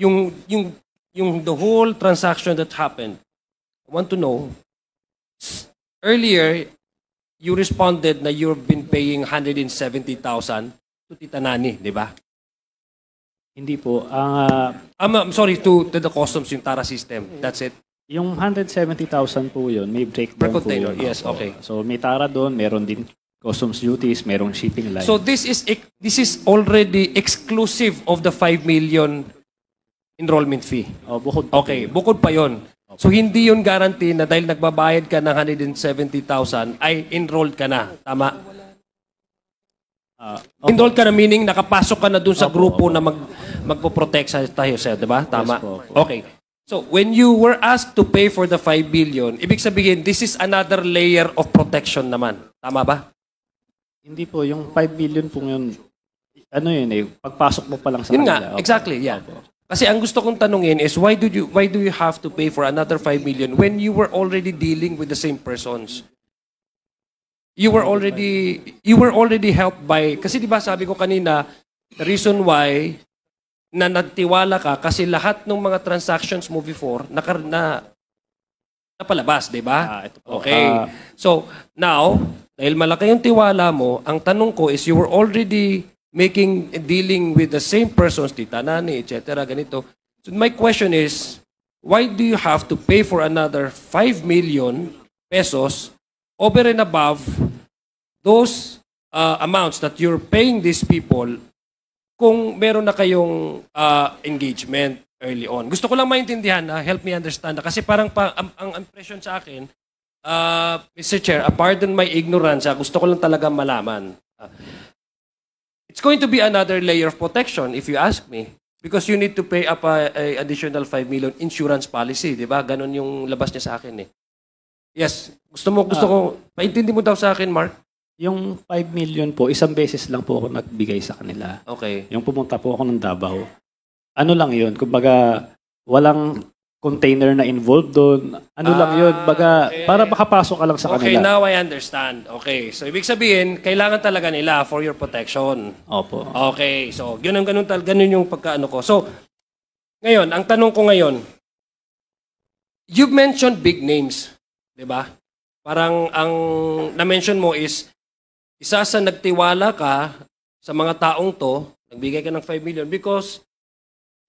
yung, yung, yung the whole transaction that happened. I want to know, earlier, you responded na you've been paying 170,000 to Tita Nani, di ba? Hindi po. Ang, uh, I'm, I'm sorry, to, to the customs, yung Tara system. That's it? Yung 170,000 po yun, may breakdown per container. Po, yes, okay. So may tara doon, meron din customs duties, merong shipping line. So this is this is already exclusive of the 5 million enrollment fee. Oh, bukod pa okay, bukod pa 'yon. Okay. So hindi 'yon guarantee na dahil nagbabayad ka ng 170,000 ay enrolled ka na. Tama? Uh, ah, okay. Enrolled ka na meaning nakapasok ka na dun sa opo, grupo opo. na mag magpo-protect sa tayo sa, 'di ba? Tama. Yes, po, opo. Okay. So, when you were asked to pay for the 5 billion, ibig sabihin, this is another layer of protection naman. Tama ba? Hindi po, yung 5 billion po yun, ano yun eh, pagpasok mo pa lang sa Yun kanila. nga, Okay. exactly, yeah. Kasi ang gusto kong tanungin is why do you why do you have to pay for another 5 million when you were already dealing with the same persons? You were already you were already helped by kasi 'di ba sabi ko kanina the reason why na nagtiwala ka kasi lahat ng mga transactions mo before na, na napalabas, di ba? Ah, Okay. Ah. So, now, dahil malaki yung tiwala mo, ang tanong ko is you were already making, dealing with the same persons, tita nani, etc., ganito. So, my question is, why do you have to pay for another 5 million pesos over and above those uh, amounts that you're paying these people kung meron na kayong uh, engagement early on. Gusto ko lang maintindihan na, ah, help me understand na. Ah, kasi parang pa, ang, ang impression sa akin, uh, Mr. Chair, uh, pardon my ignorance, uh, gusto ko lang talaga malaman. Uh, it's going to be another layer of protection if you ask me. Because you need to pay up a, a additional 5 million insurance policy, di ba? Ganon yung labas niya sa akin eh. Yes, gusto mo, gusto uh, ko, paintindi mo daw sa akin, Mark. Yung 5 million po, isang beses lang po ako nagbigay sa kanila. Okay. Yung pumunta po ako ng Davao. Ano lang yun, kumbaga, walang container na involved doon. Ano ah, lang yun, ah, baga, okay. para makapasok ka lang sa okay, kanila. Okay, now I understand. Okay, so ibig sabihin, kailangan talaga nila for your protection. Opo. Okay, so ganun, ganun, ganun yung pagkaano ko. So, ngayon, ang tanong ko ngayon, you've mentioned big names, di ba? Parang ang na-mention mo is isa sa nagtiwala ka sa mga taong to, nagbigay ka ng 5 million because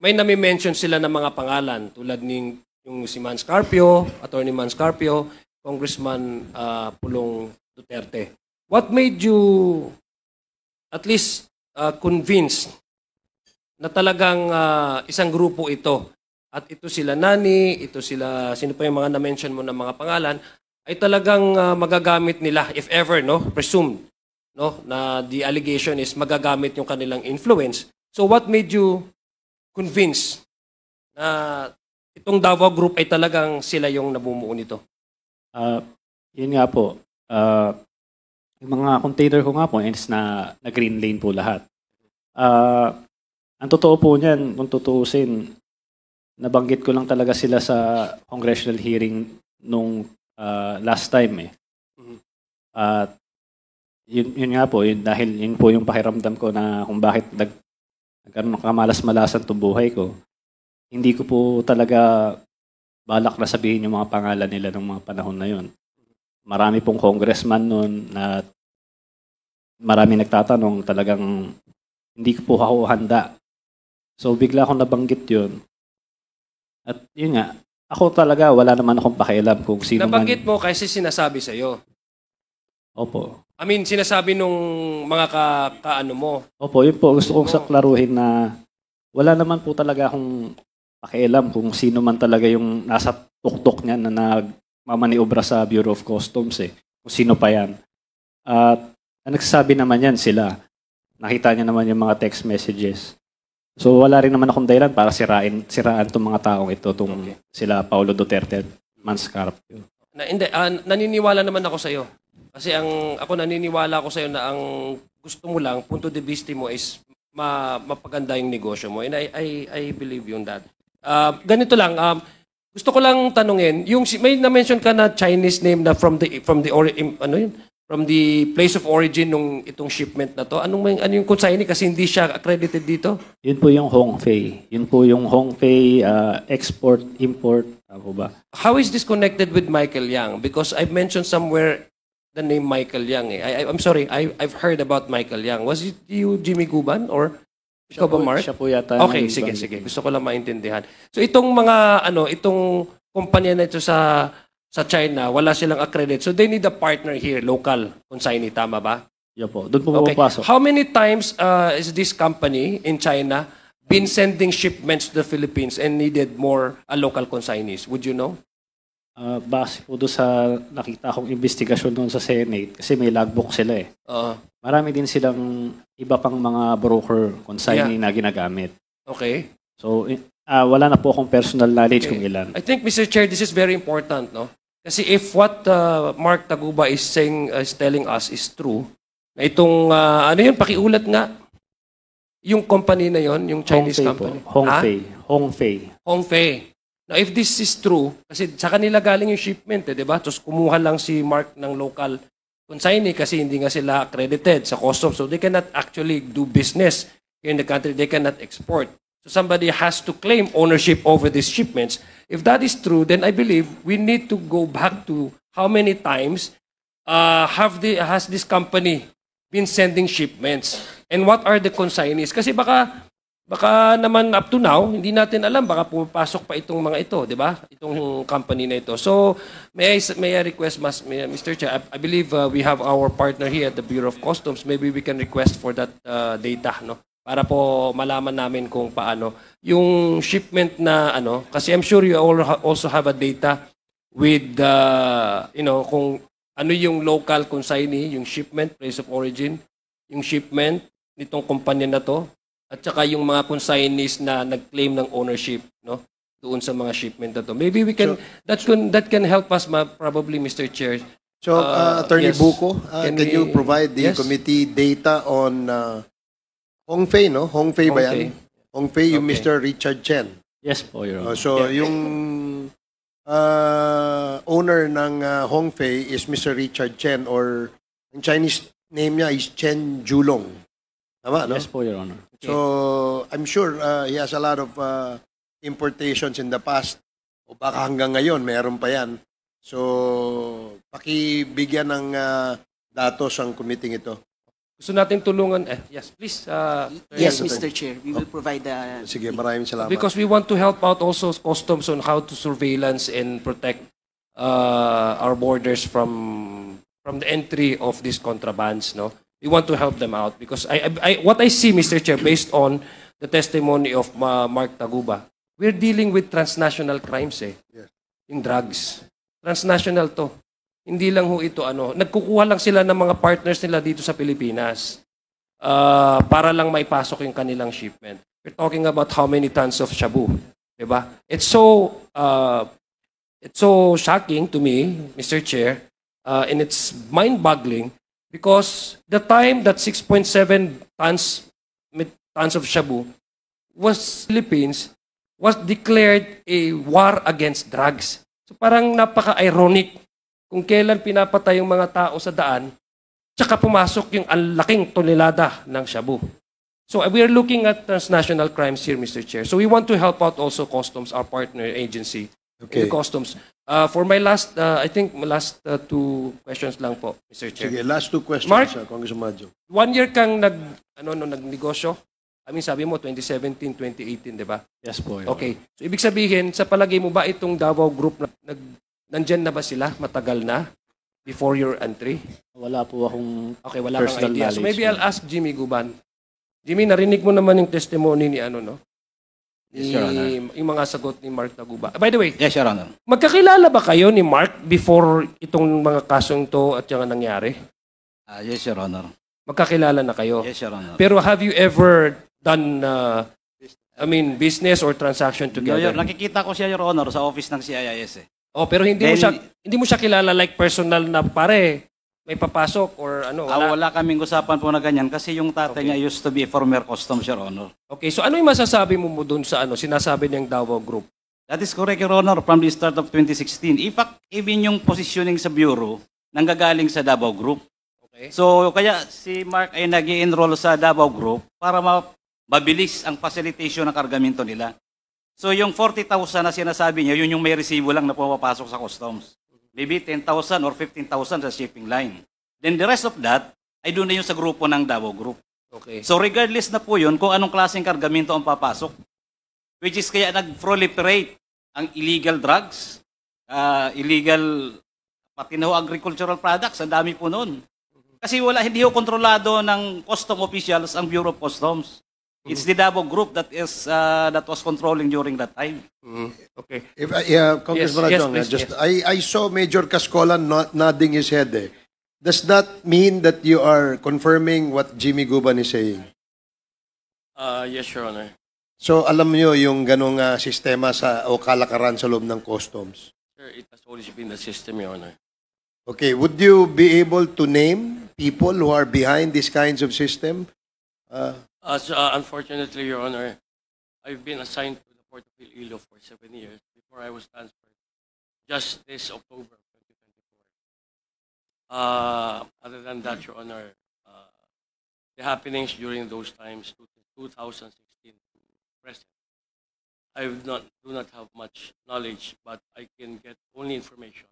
may nami-mention sila ng mga pangalan tulad ng yung si Man Scarpio, Attorney Man Scarpio, Congressman uh, Pulong Duterte. What made you at least uh, convinced na talagang uh, isang grupo ito at ito sila nani, ito sila sino pa yung mga na-mention mo ng mga pangalan ay talagang uh, magagamit nila if ever no, presumed no, na the allegation is magagamit yung kanilang influence. So what made you convinced na itong Davao Group ay talagang sila yung nabumuo nito? Uh, yun nga po. Uh, yung mga container ko nga po is na, na green lane po lahat. Uh, ang totoo po niyan, kung tutuusin, nabanggit ko lang talaga sila sa congressional hearing nung uh, last time eh. Mm-hmm. At yun, yun nga po, yun, dahil yun po yung pakiramdam ko na kung bakit nag, nagkaroon ng kamalas-malasan itong buhay ko. Hindi ko po talaga balak na sabihin yung mga pangalan nila ng mga panahon na yun. Marami pong congressman noon na marami nagtatanong talagang hindi ko po ako handa. So bigla akong nabanggit yun. At yun nga, ako talaga wala naman akong pakialam kung sino Nabanggit man. mo kasi sinasabi sa'yo. Opo. I mean, sinasabi nung mga ka, kaano mo. Opo, yun po. Gusto kong saklaruhin na wala naman po talaga akong pakialam kung sino man talaga yung nasa tuktok niya na nagmamaniobra sa Bureau of Customs eh. Kung sino pa yan. At ang nagsasabi naman yan sila. Nakita niya naman yung mga text messages. So wala rin naman akong dahilan para sirain, siraan itong mga taong ito, itong okay. sila Paulo Duterte at Manscarp. Na, hindi, uh, naniniwala naman ako sa iyo kasi ang ako naniniwala ko sa iyo na ang gusto mo lang, punto de vista mo is ma, mapaganda yung negosyo mo. And I, I, I believe you on that. Uh, ganito lang, um, gusto ko lang tanungin, yung may na-mention ka na Chinese name na from the from the or, ano yun? From the place of origin nung itong shipment na to. Anong may, ano yung consignee kasi hindi siya accredited dito? Yun po yung Hongfei. Yun po yung Hongfei uh, ah, export import ako ba? How is this connected with Michael Yang? Because I've mentioned somewhere the name Michael Yang eh. I, I, I'm sorry, I, I've heard about Michael Yang. Was it you, Jimmy Guban, or siya ba, Mark? Siya po yata. Okay, sige, bang... sige. Gusto ko lang maintindihan. So itong mga, ano, itong kumpanya na ito sa, sa China, wala silang accredit. So they need a partner here, local consignee, tama ba? Yo po. Doon po okay. pumapasok. How many times uh, is this company in China been sending shipments to the Philippines and needed more a uh, local consignees? Would you know? uh, base po doon sa nakita kong investigasyon noon sa Senate, kasi may logbook sila eh. Oo. Marami din silang iba pang mga broker consignee Yeah. na ginagamit. Okay. So, uh, wala na po akong personal knowledge kung ilan. I think, Mr. Chair, this is very important, no? Kasi if what uh, Mark Taguba is saying, is telling us is true, na itong, uh, ano yun, pakiulat nga, yung company na yon yung Chinese Hongfei po. company. Hongfei. Hongfei. Hongfei. Now, if this is true, kasi sa kanila galing yung shipment, eh, di ba? Tapos kumuha lang si Mark ng local consignee kasi hindi nga sila accredited sa customs. So they cannot actually do business in the country. They cannot export. So somebody has to claim ownership over these shipments. If that is true, then I believe we need to go back to how many times uh, have the, has this company been sending shipments? And what are the consignees? Kasi baka Baka naman up to now, hindi natin alam, baka pumapasok pa itong mga ito, di ba? Itong company na ito. So, may I, may I request, mas, may, Mr. Chair, I, I believe uh, we have our partner here at the Bureau of Customs. Maybe we can request for that uh, data, no? Para po malaman namin kung paano. Yung shipment na, ano, kasi I'm sure you all ha also have a data with, uh, you know, kung ano yung local consignee, yung shipment, place of origin, yung shipment nitong kumpanya na to, at saka yung mga consignees na nag-claim ng ownership no doon sa mga shipment na to. Maybe we can so, that can that can help us ma- probably Mr. Chair. So uh, uh, Attorney yes, Buko, uh, can, can we, you provide the yes? committee data on uh, Hongfei no? Hongfei ba yan? Hongfei yung okay. Mr. Richard Chen. Yes po, Your uh, Honor. Uh, so yeah. yung uh, owner ng uh, Hongfei is Mr. Richard Chen or in Chinese name niya is Chen Julong. Tama, no? Yes po, Your Honor. So, I'm sure uh, he has a lot of uh, importations in the past. O baka hanggang ngayon, mayroon pa yan. So, pakibigyan ng uh, datos ang committee ito. Gusto natin tulungan. Eh, yes, please. Uh, Yes, Mr. Chair, we will provide the... Sige, maraming salamat. Because we want to help out also customs on how to surveillance and protect uh, our borders from from the entry of these contrabands, no? we want to help them out because I, I, what I see, Mr. Chair, based on the testimony of uh, Mark Taguba, we're dealing with transnational crimes eh. Yes. Yung drugs. Transnational to. Hindi lang ho ito ano. Nagkukuha lang sila ng mga partners nila dito sa Pilipinas uh, para lang maipasok yung kanilang shipment. We're talking about how many tons of shabu. Diba? It's so, uh, it's so shocking to me, Mr. Chair, uh, and it's mind-boggling Because the time that 6.7 tons, tons of shabu was Philippines was declared a war against drugs. So parang napaka-ironic kung kailan pinapatay yung mga tao sa daan, tsaka pumasok yung alaking tonelada ng shabu. So uh, we are looking at transnational crimes here, Mr. Chair. So we want to help out also Customs, our partner agency, Okay. The customs. Uh, for my last, uh, I think last uh, two questions lang po, Mr. Chair. Sige, last two questions, Mark, uh, Congressman Madjo. One year kang nag, ano, no, nagnegosyo? I mean, sabi mo, 2017, 2018, di ba? Yes po. Yun. Okay. So, ibig sabihin, sa palagay mo ba itong Davao Group, na, nag, nandyan na ba sila matagal na before your entry? Wala po akong Okay, wala kang idea. So, maybe I'll ask Jimmy Guban. Jimmy, narinig mo naman yung testimony ni ano, no? Yes, Your Honor. yung mga sagot ni Mark Taguba. By the way, Yes, Your Honor. magkakilala ba kayo ni Mark before itong mga kasong to at yung nangyari? Ah, yes, Your Honor. Magkakilala na kayo. Yes, Your Honor. Pero have you ever done, uh, I mean, business or transaction Your, together? Your- nakikita ko siya, Your Honor, sa office ng CIIS eh. oh, pero hindi mo siya hindi mo siya kilala like personal na pare may papasok or ano? Ah, wala. Ah, wala kaming usapan po na ganyan kasi yung tatay okay. niya used to be former customs, Your Honor. Okay, so ano yung masasabi mo mo dun sa ano, sinasabi niyang Davao Group? That is correct, Your Honor, from the start of 2016. In fact, even yung positioning sa Bureau, nanggagaling sa Davao Group. Okay. So, kaya si Mark ay nag enroll sa Davao Group para mabilis ang facilitation ng kargamento nila. So, yung 40,000 na sinasabi niya, yun yung may resibo lang na pumapasok sa customs. Maybe 10,000 or 15,000 sa shipping line. Then the rest of that, ay doon na yun sa grupo ng Davao Group. Okay. So regardless na po yun kung anong klaseng kargamento ang papasok, which is kaya nag-proliferate ang illegal drugs, uh, illegal pati na agricultural products, ang dami po noon. Kasi wala, hindi ho kontrolado ng custom officials ang Bureau of Customs. It's the Davao group that is uh, that was controlling during that time. Mm. Okay. If, I- uh, yeah, Congressman yes, Adjong, uh, please, just, yes. I, I saw Major Cascola not nodding his head eh. Does that mean that you are confirming what Jimmy Guban is saying? Uh, yes, Your Honor. So alam niyo yung ganong ah, sistema sa o kalakaran sa loob ng customs. Sir, it has always been the system, Your Honor. Okay, would you be able to name people who are behind these kinds of system? Uh, As uh, unfortunately, Your Honor, I've been assigned to the Port of Iloilo for seven years before I was transferred just this October of 2024. Uh, other than that, Your Honor, uh, the happenings during those times, 2016 present, I not, do not have much knowledge, but I can get only information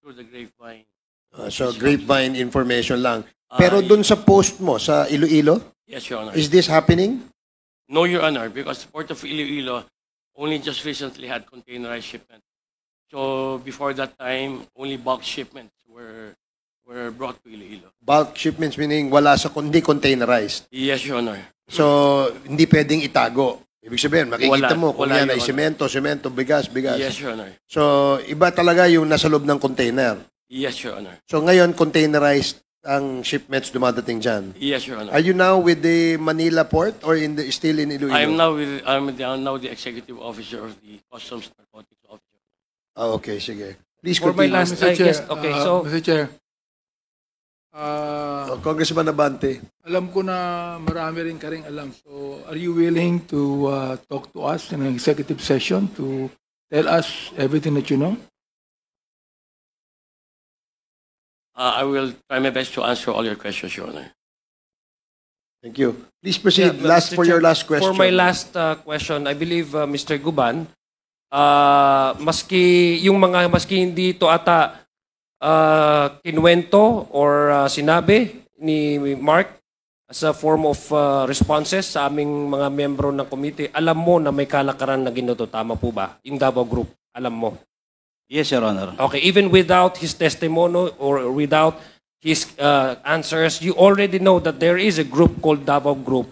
through the grapevine. Uh, so, grapevine information lang. Pero dun sa post mo, sa Iloilo, Yes, Your Honor. Is this happening? No, Your Honor, because Port of Iloilo only just recently had containerized shipment. So before that time, only bulk shipments were were brought to Iloilo. Bulk shipments meaning wala sa kundi containerized. Yes, Your Honor. So hindi pwedeng itago. Ibig sabihin, makikita wala, mo kung yan ay semento, semento, bigas, bigas. Yes, Your Honor. So iba talaga yung nasa loob ng container. Yes, Your Honor. So ngayon, containerized ang shipments dumadating dyan. Yes, Your Honor. Are you now with the Manila port or in the, still in Iloilo? I am now with I'm, the, I'm now the executive officer of the Customs Narcotics Officer. Oh, okay, sige. Please For my last, Mr. I guess, okay, uh, so, Mr. Chair, oh, uh, Oh, Congressman Abante. alam ko na marami rin ka rin alam. So, are you willing to uh, talk to us in an executive session to tell us everything that you know? Uh, I will try my best to answer all your questions, Your Honor. Thank you. Please proceed yeah, last for your last question. For my last uh, question, I believe uh, Mr. Guban, uh, maski yung mga maski hindi to ata uh, kinwento or uh, sinabi ni Mark as a form of uh, responses sa aming mga membro ng committee, alam mo na may kalakaran na ginuto. Tama po ba? Yung Davao Group, alam mo. Yes, Your Honor. Okay, even without his testimony or without his uh, answers, you already know that there is a group called Davao Group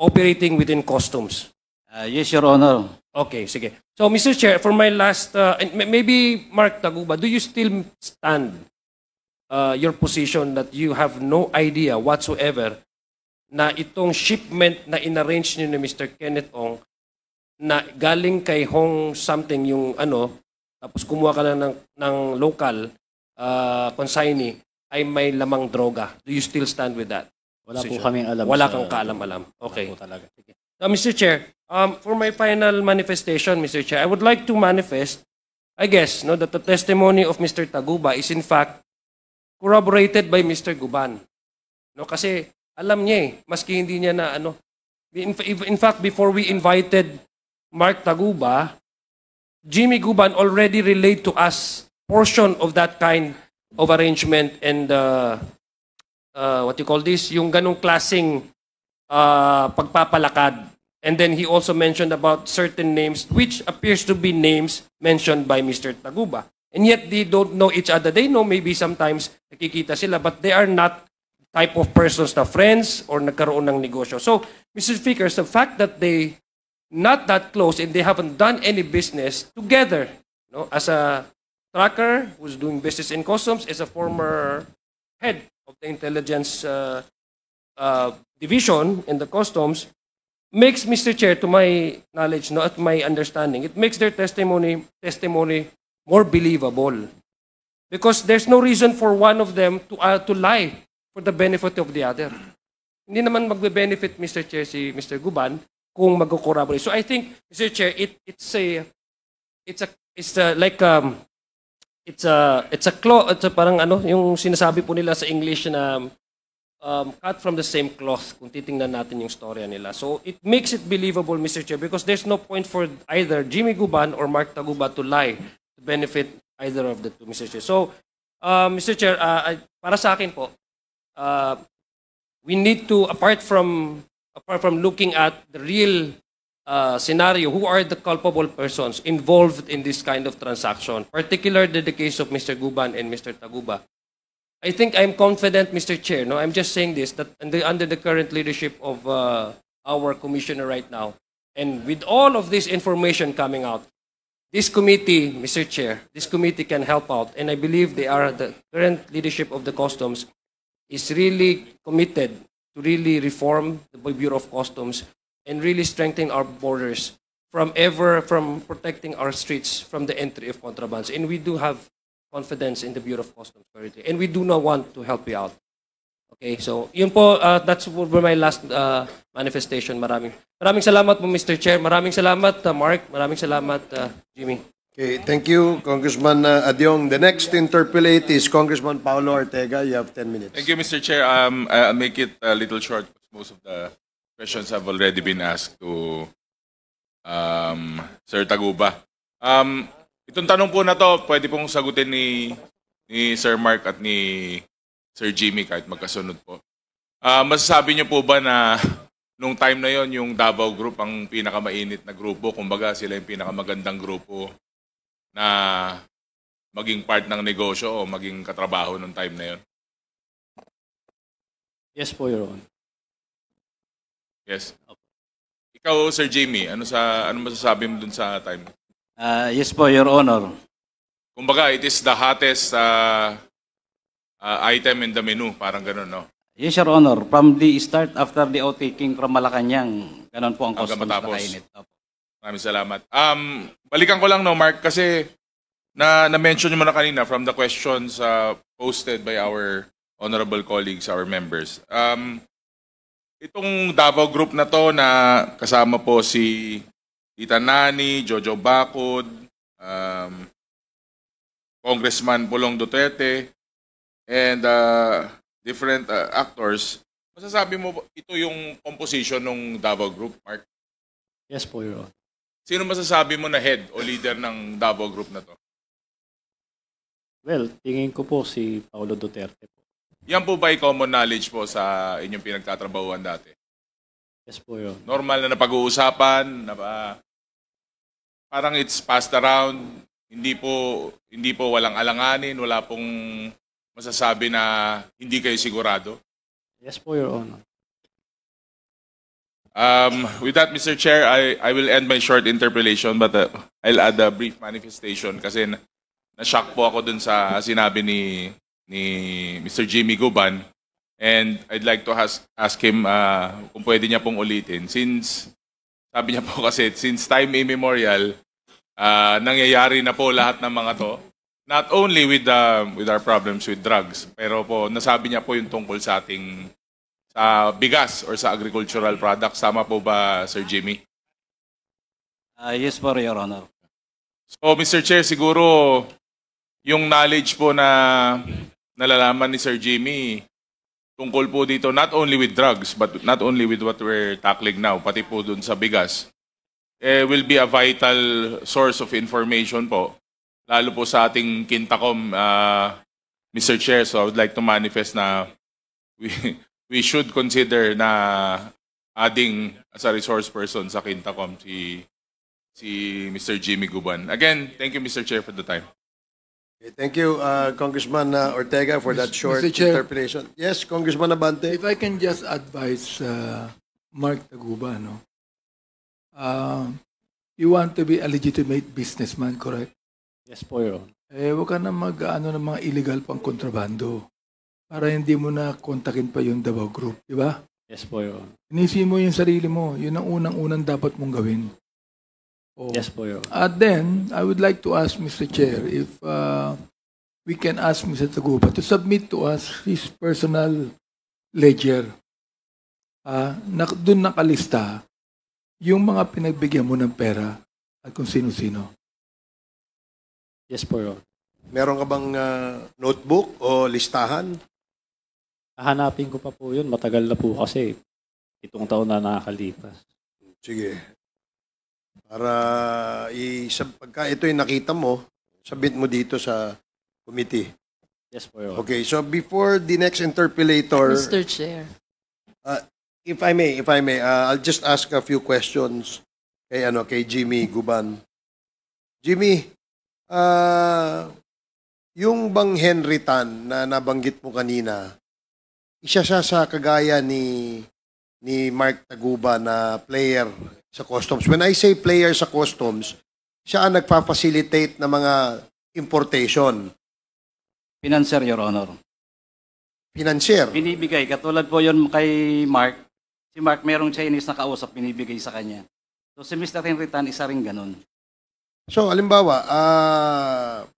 operating within customs. Uh, yes, Your Honor. Okay, sige. So, Mr. Chair, for my last, uh, maybe Mark Taguba, do you still stand uh, your position that you have no idea whatsoever na itong shipment na inarrange niyo ni Mr. Kenneth Ong na galing kay Hong something yung ano, tapos kumuha ka na ng, ng local uh, consignee, ay may lamang droga. Do you still stand with that? Wala Mr. po Chair? kaming alam. Wala kang kaalam-alam. Okay. Sige. Now, Mr. Chair, um, for my final manifestation, Mr. Chair, I would like to manifest, I guess, no, that the testimony of Mr. Taguba is in fact corroborated by Mr. Guban. No, kasi alam niya eh, maski hindi niya na ano. In, in fact, before we invited Mark Taguba, Jimmy Guban already relayed to us portion of that kind of arrangement and uh, uh, what you call this, yung ganong klasing uh, pagpapalakad. And then he also mentioned about certain names which appears to be names mentioned by Mr. Taguba. And yet they don't know each other. They know maybe sometimes nakikita sila but they are not type of persons na friends or nagkaroon ng negosyo. So, Mr. Speaker, the fact that they not that close and they haven't done any business together. You know, as a tracker who's doing business in customs, as a former head of the intelligence uh, uh, division in the customs, makes Mr. Chair, to my knowledge, not my understanding, it makes their testimony testimony more believable because there's no reason for one of them to uh, to lie for the benefit of the other. Hindi naman magbe-benefit Mr. Chair si Mr. Guban kung magko So I think, Mr. Chair, it, it's a, it's a, it's a, like, um, it's a, it's a cloth, it's a parang ano, yung sinasabi po nila sa English na um, cut from the same cloth kung titingnan natin yung storya nila. So it makes it believable, Mr. Chair, because there's no point for either Jimmy Guban or Mark Taguba to lie to benefit either of the two, Mr. Chair. So, uh, Mr. Chair, uh, para sa akin po, uh, we need to, apart from apart from looking at the real uh, scenario, who are the culpable persons involved in this kind of transaction, particularly the case of Mr. Guban and Mr. Taguba. I think I'm confident, Mr. Chair, no, I'm just saying this, that under, under the current leadership of uh, our commissioner right now, and with all of this information coming out, this committee, Mr. Chair, this committee can help out, and I believe they are, the current leadership of the customs is really committed to really reform the Bureau of Customs and really strengthen our borders from ever from protecting our streets from the entry of contrabands. And we do have confidence in the Bureau of Customs currently. And we do not want to help you out. Okay, so yun po, uh, that's will my last uh, manifestation. Maraming, maraming salamat po, Mr. Chair. Maraming salamat, uh, Mark. Maraming salamat, uh, Jimmy. Okay, thank you, Congressman uh, Adyong. The next interpellate is Congressman Paolo Ortega. You have 10 minutes. Thank you, Mr. Chair. Um, I'll make it a little short because most of the questions have already been asked to um, Sir Taguba. Um, itong tanong po na to, pwede pong sagutin ni, ni Sir Mark at ni Sir Jimmy kahit magkasunod po. Uh, masasabi niyo po ba na nung time na yon yung Davao Group ang pinakamainit na grupo, kumbaga sila yung pinakamagandang grupo na maging part ng negosyo o maging katrabaho nung time na yon? Yes po, Your Honor. Yes. Ikaw, Sir Jamie, ano sa ano masasabi mo dun sa time? Uh, yes po, Your Honor. Kumbaga, it is the hottest uh, uh, item in the menu, parang ganun, no? Yes, Your Honor. From the start after the outtaking from Malacanang, ganun po ang customs na kainit. Opo. Maraming salamat. Um, balikan ko lang no, Mark, kasi na na-mention mo na kanina from the questions uh, posted by our honorable colleagues, our members. Um, itong Davao Group na to na kasama po si Tita Nani, Jojo Bacod, um, Congressman Pulong Duterte, and uh, different uh, actors. Masasabi mo, ito yung composition ng Davao Group, Mark? Yes po, Your Honor. Sino masasabi mo na head o leader ng Davao Group na to? Well, tingin ko po si Paolo Duterte po. Yan po ba common knowledge po sa inyong pinagtatrabahuan dati? Yes po yun. Normal na napag-uusapan, na ba, parang it's passed around, hindi po hindi po walang alanganin, wala pong masasabi na hindi kayo sigurado. Yes po, Your Honor. Um, with that, Mr. Chair, I, I will end my short interpolation but uh, I'll add a brief manifestation kasi na-shock po ako dun sa sinabi ni, ni Mr. Jimmy Guban and I'd like to ask, ask him uh, kung pwede niya pong ulitin. Since, sabi niya po kasi, since time immemorial, uh, nangyayari na po lahat ng mga to. Not only with, the, um, with our problems with drugs, pero po nasabi niya po yung tungkol sa ating sa bigas or sa agricultural products. Tama po ba, Sir Jimmy? Uh, yes po, Your Honor. So, Mr. Chair, siguro yung knowledge po na nalalaman ni Sir Jimmy tungkol po dito not only with drugs but not only with what we're tackling now, pati po dun sa bigas, eh, will be a vital source of information po, lalo po sa ating Kintacom, uh, Mr. Chair. So I would like to manifest na we, we should consider na adding as a resource person sa Kintacom si si Mr. Jimmy Guban. Again, thank you Mr. Chair for the time. Okay, thank you, uh, Congressman uh, Ortega, for that short Chair, interpretation. Yes, Congressman Abante. If I can just advise uh, Mark Taguba, no? Uh, you want to be a legitimate businessman, correct? Yes po, Eh, huwag ka na mag-ano ng mga illegal pang kontrabando para hindi mo na kontakin pa yung Davao Group, di ba? Yes po, Your Honor. mo yung sarili mo. Yun ang unang-unang dapat mong gawin. Oh. Yes po, Your Honor. At then, I would like to ask Mr. Chair if uh, we can ask Mr. Taguba to submit to us his personal ledger. Uh, ah, na, doon nakalista yung mga pinagbigyan mo ng pera at kung sino-sino. Yes po, Your Meron ka bang uh, notebook o listahan? Hahanapin ko pa po yun. Matagal na po kasi. Itong taon na nakakalipas. Sige. Para isang pagka ito yung nakita mo, sabit mo dito sa committee. Yes po, Your Okay, so before the next interpolator, Mr. Chair. uh, if I may, if I may, uh, I'll just ask a few questions kay ano kay Jimmy Guban. Jimmy, uh, yung bang Henry Tan na nabanggit mo kanina, isa siya sa kagaya ni ni Mark Taguba na player sa customs. When I say player sa customs, siya ang nagpa-facilitate ng mga importation. Financier, Your Honor. Financier? Binibigay. Katulad po yon kay Mark. Si Mark merong Chinese na kausap, binibigay sa kanya. So si Mr. Henry Tan, isa rin ganun. So, alimbawa, ah... Uh,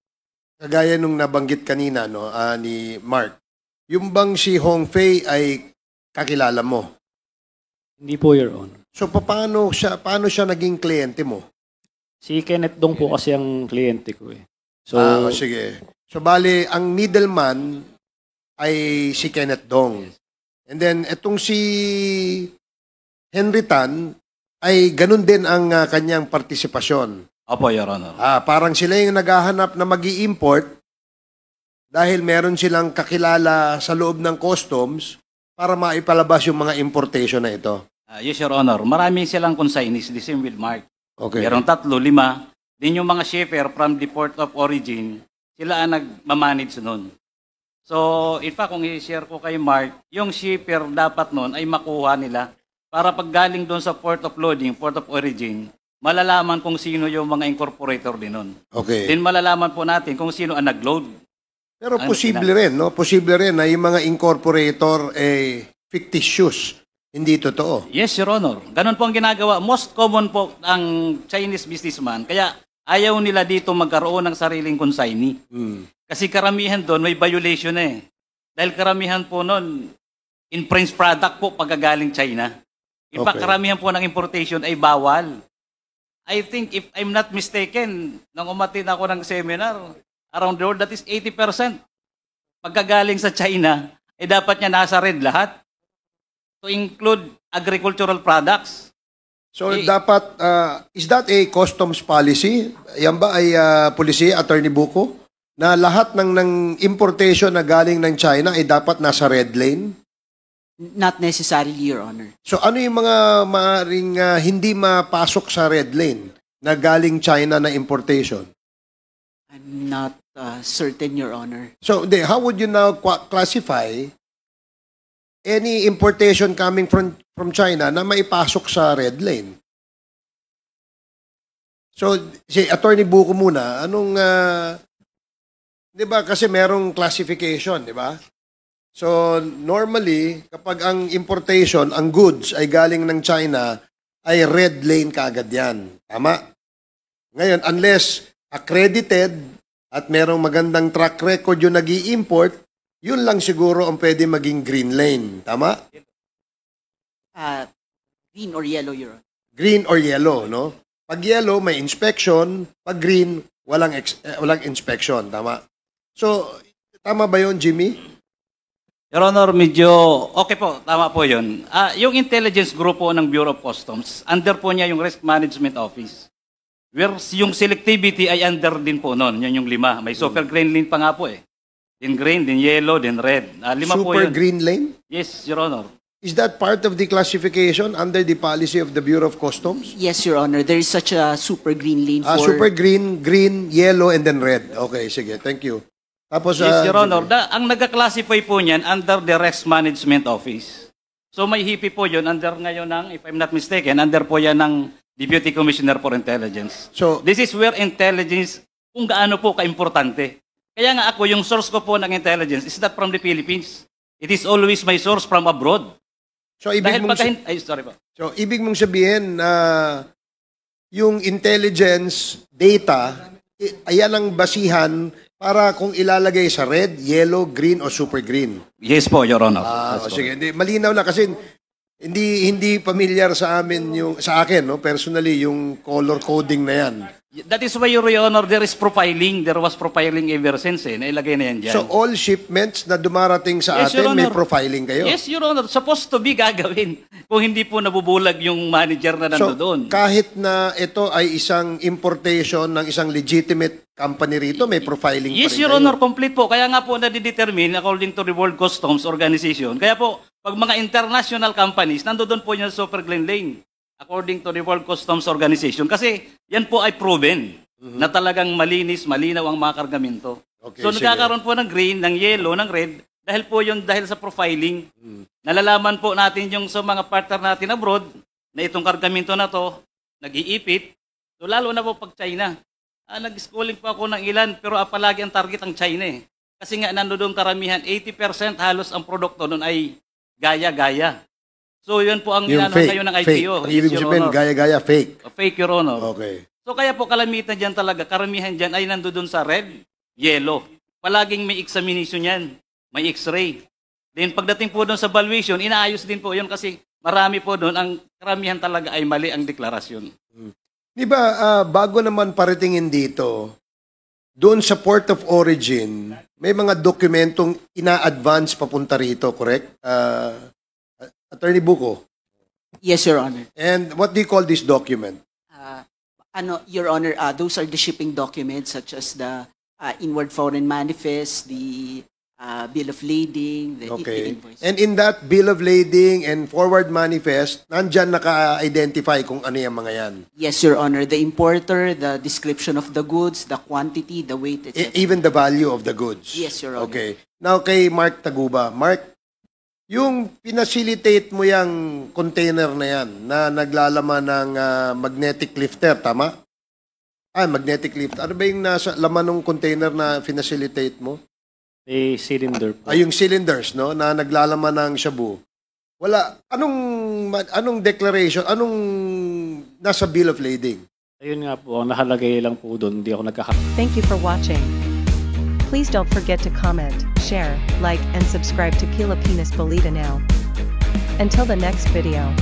kagaya nung nabanggit kanina no uh, ni Mark yung bang si Hong Fei ay kakilala mo? Hindi po, Your Honor. So paano siya paano siya naging kliyente mo? Si Kenneth Dong po kasi ang kliyente ko eh. So, ah, o, oh, sige. So bali ang middleman ay si Kenneth Dong. Yes. And then etong si Henry Tan ay ganun din ang uh, kanyang partisipasyon. Opo, Your Honor. Ah, parang sila yung naghahanap na mag import dahil meron silang kakilala sa loob ng customs para maipalabas yung mga importation na ito? Uh, yes, Your Honor. Marami silang consignees. The same with Mark. Okay. Meron tatlo, lima. Then yung mga shipper from the port of origin, sila ang nagmamanage nun. So, in fact, kung i-share ko kay Mark, yung shipper dapat nun ay makuha nila para pag galing doon sa port of loading, port of origin, malalaman kung sino yung mga incorporator din nun. Okay. Then malalaman po natin kung sino ang nag-load pero ano posible sila? rin, no? Posible rin na yung mga incorporator eh, fictitious. Hindi totoo. Yes, Your Honor. Ganun po ang ginagawa. Most common po ang Chinese businessman. Kaya ayaw nila dito magkaroon ng sariling consignee. Hmm. Kasi karamihan doon may violation na eh. Dahil karamihan po noon, in French product po pagkagaling China. In okay. karamihan po ng importation ay bawal. I think if I'm not mistaken, nang umatin ako ng seminar, around the world, that is 80%. Pagkagaling sa China, eh dapat niya nasa red lahat. To include agricultural products. So eh, dapat, uh, is that a customs policy? Yan ba ay uh, polisiya, Attorney Buko? Na lahat ng, ng importation na galing ng China ay dapat nasa red lane? Not necessarily, Your Honor. So ano yung mga maaaring uh, hindi mapasok sa red lane na galing China na importation? I'm not uh, certain, Your Honor. So, then, how would you now classify any importation coming from from China na maipasok sa red lane? So, si Attorney Buko muna, anong, uh, di ba, kasi merong classification, di ba? So, normally, kapag ang importation, ang goods ay galing ng China, ay red lane kaagad yan. Tama? Ngayon, unless accredited at merong magandang track record yung nag import yun lang siguro ang pwede maging green lane. Tama? Uh, green or yellow, Your Green or yellow, no? Pag yellow, may inspection. Pag green, walang, ex- eh, walang inspection. Tama? So, tama ba yun, Jimmy? Your Honor, medyo okay po. Tama po yun. Uh, yung intelligence group po ng Bureau of Customs, under po niya yung Risk Management Office. Where yung selectivity ay under din po noon. Yan yung lima. May super mm. green lane pa nga po eh. Then green, then yellow, then red. Ah, lima po Super yun. Green Lane? Yes, Your Honor. Is that part of the classification under the policy of the Bureau of Customs? Yes, Your Honor. There is such a super green lane Ah, for... super green, green, yellow, and then red. Okay, sige. Thank you. Tapos, Yes, ah, Your Honor. Da, ang nagka-classify po niyan under the Rex Management Office. So may hipi po yun under ngayon ng, if I'm not mistaken, under po yan ng Deputy Commissioner for Intelligence. So, This is where intelligence, kung gaano po kaimportante. Kaya nga ako, yung source ko po ng intelligence is not from the Philippines. It is always my source from abroad. so ibig Dahil mong pagkahin... Ay, sorry po. So, ibig mong sabihin na yung intelligence data, ayan ang basihan para kung ilalagay sa red, yellow, green, o super green. Yes po, Your Honor. Ah, o sige. Hindi, malinaw na kasi hindi hindi familiar sa amin yung sa akin no personally yung color coding na yan. That is why, Your Honor, there is profiling. There was profiling ever since eh. Nailagay na yan dyan. So all shipments na dumarating sa yes, atin, may profiling kayo? Yes, Your Honor. Supposed to be gagawin kung hindi po nabubulag yung manager na doon. So kahit na ito ay isang importation ng isang legitimate company rito, may profiling yes, pa rin Yes Your kayo. Honor, complete po. Kaya nga po na determine according to the World Customs Organization. Kaya po, pag mga international companies, nandoon po yun Super Glen Lane according to the World Customs Organization. Kasi yan po ay proven mm-hmm. na talagang malinis, malinaw ang mga kargamento. Okay, so sige. nagkakaroon po ng green, ng yellow, ng red dahil po yung dahil sa profiling. Mm-hmm. Nalalaman po natin yung sa mga partner natin abroad na itong kargamento na to nag-iipit. So lalo na po pag China. Ah, nag-schooling po ako ng ilan pero ah, palagi ang target ang China eh. Kasi nga nandoon karamihan 80% halos ang produkto noon ay gaya-gaya. So yun po ang Yung ginano fake, ngayon ng IPO. Ang ibig sabihin, gaya-gaya, fake. O, oh, Fake, Your Honor. Okay. So kaya po kalamitan dyan talaga, karamihan dyan ay nandoon sa red, yellow. Palaging may examination yan, may x-ray. Then pagdating po doon sa valuation, inaayos din po yun kasi marami po doon, ang karamihan talaga ay mali ang deklarasyon. Hmm. Di ba, ah, bago naman paritingin dito, doon sa port of origin, may mga dokumentong ina-advance papunta rito, correct? Ah, Attorney Buko. Yes, Your Honor. And what do you call this document? Uh, ano, Your Honor, uh, those are the shipping documents such as the uh, inward foreign manifest, the uh, bill of lading, the, okay. invoice. And in that bill of lading and forward manifest, nandyan naka-identify kung ano yung mga yan? Yes, Your Honor. The importer, the description of the goods, the quantity, the weight, etc. E even the value of the goods? Yes, Your Honor. Okay. Now, kay Mark Taguba. Mark, yung pinacilitate mo yung container na yan na naglalaman ng ah, magnetic lifter, tama? Ay, ah, magnetic lift. Ano ba yung nasa laman ng container na finacilitate mo? May cylinder po. Ay, ah, yung cylinders, no? Na naglalaman ng shabu. Wala. Anong, anong declaration? Anong nasa bill of lading? Ayun nga po, ang nakalagay lang po doon, hindi ako nagkaka... Thank you for watching. Please don't forget to comment, share, like and subscribe to Pilipinas Bolita now. Until the next video.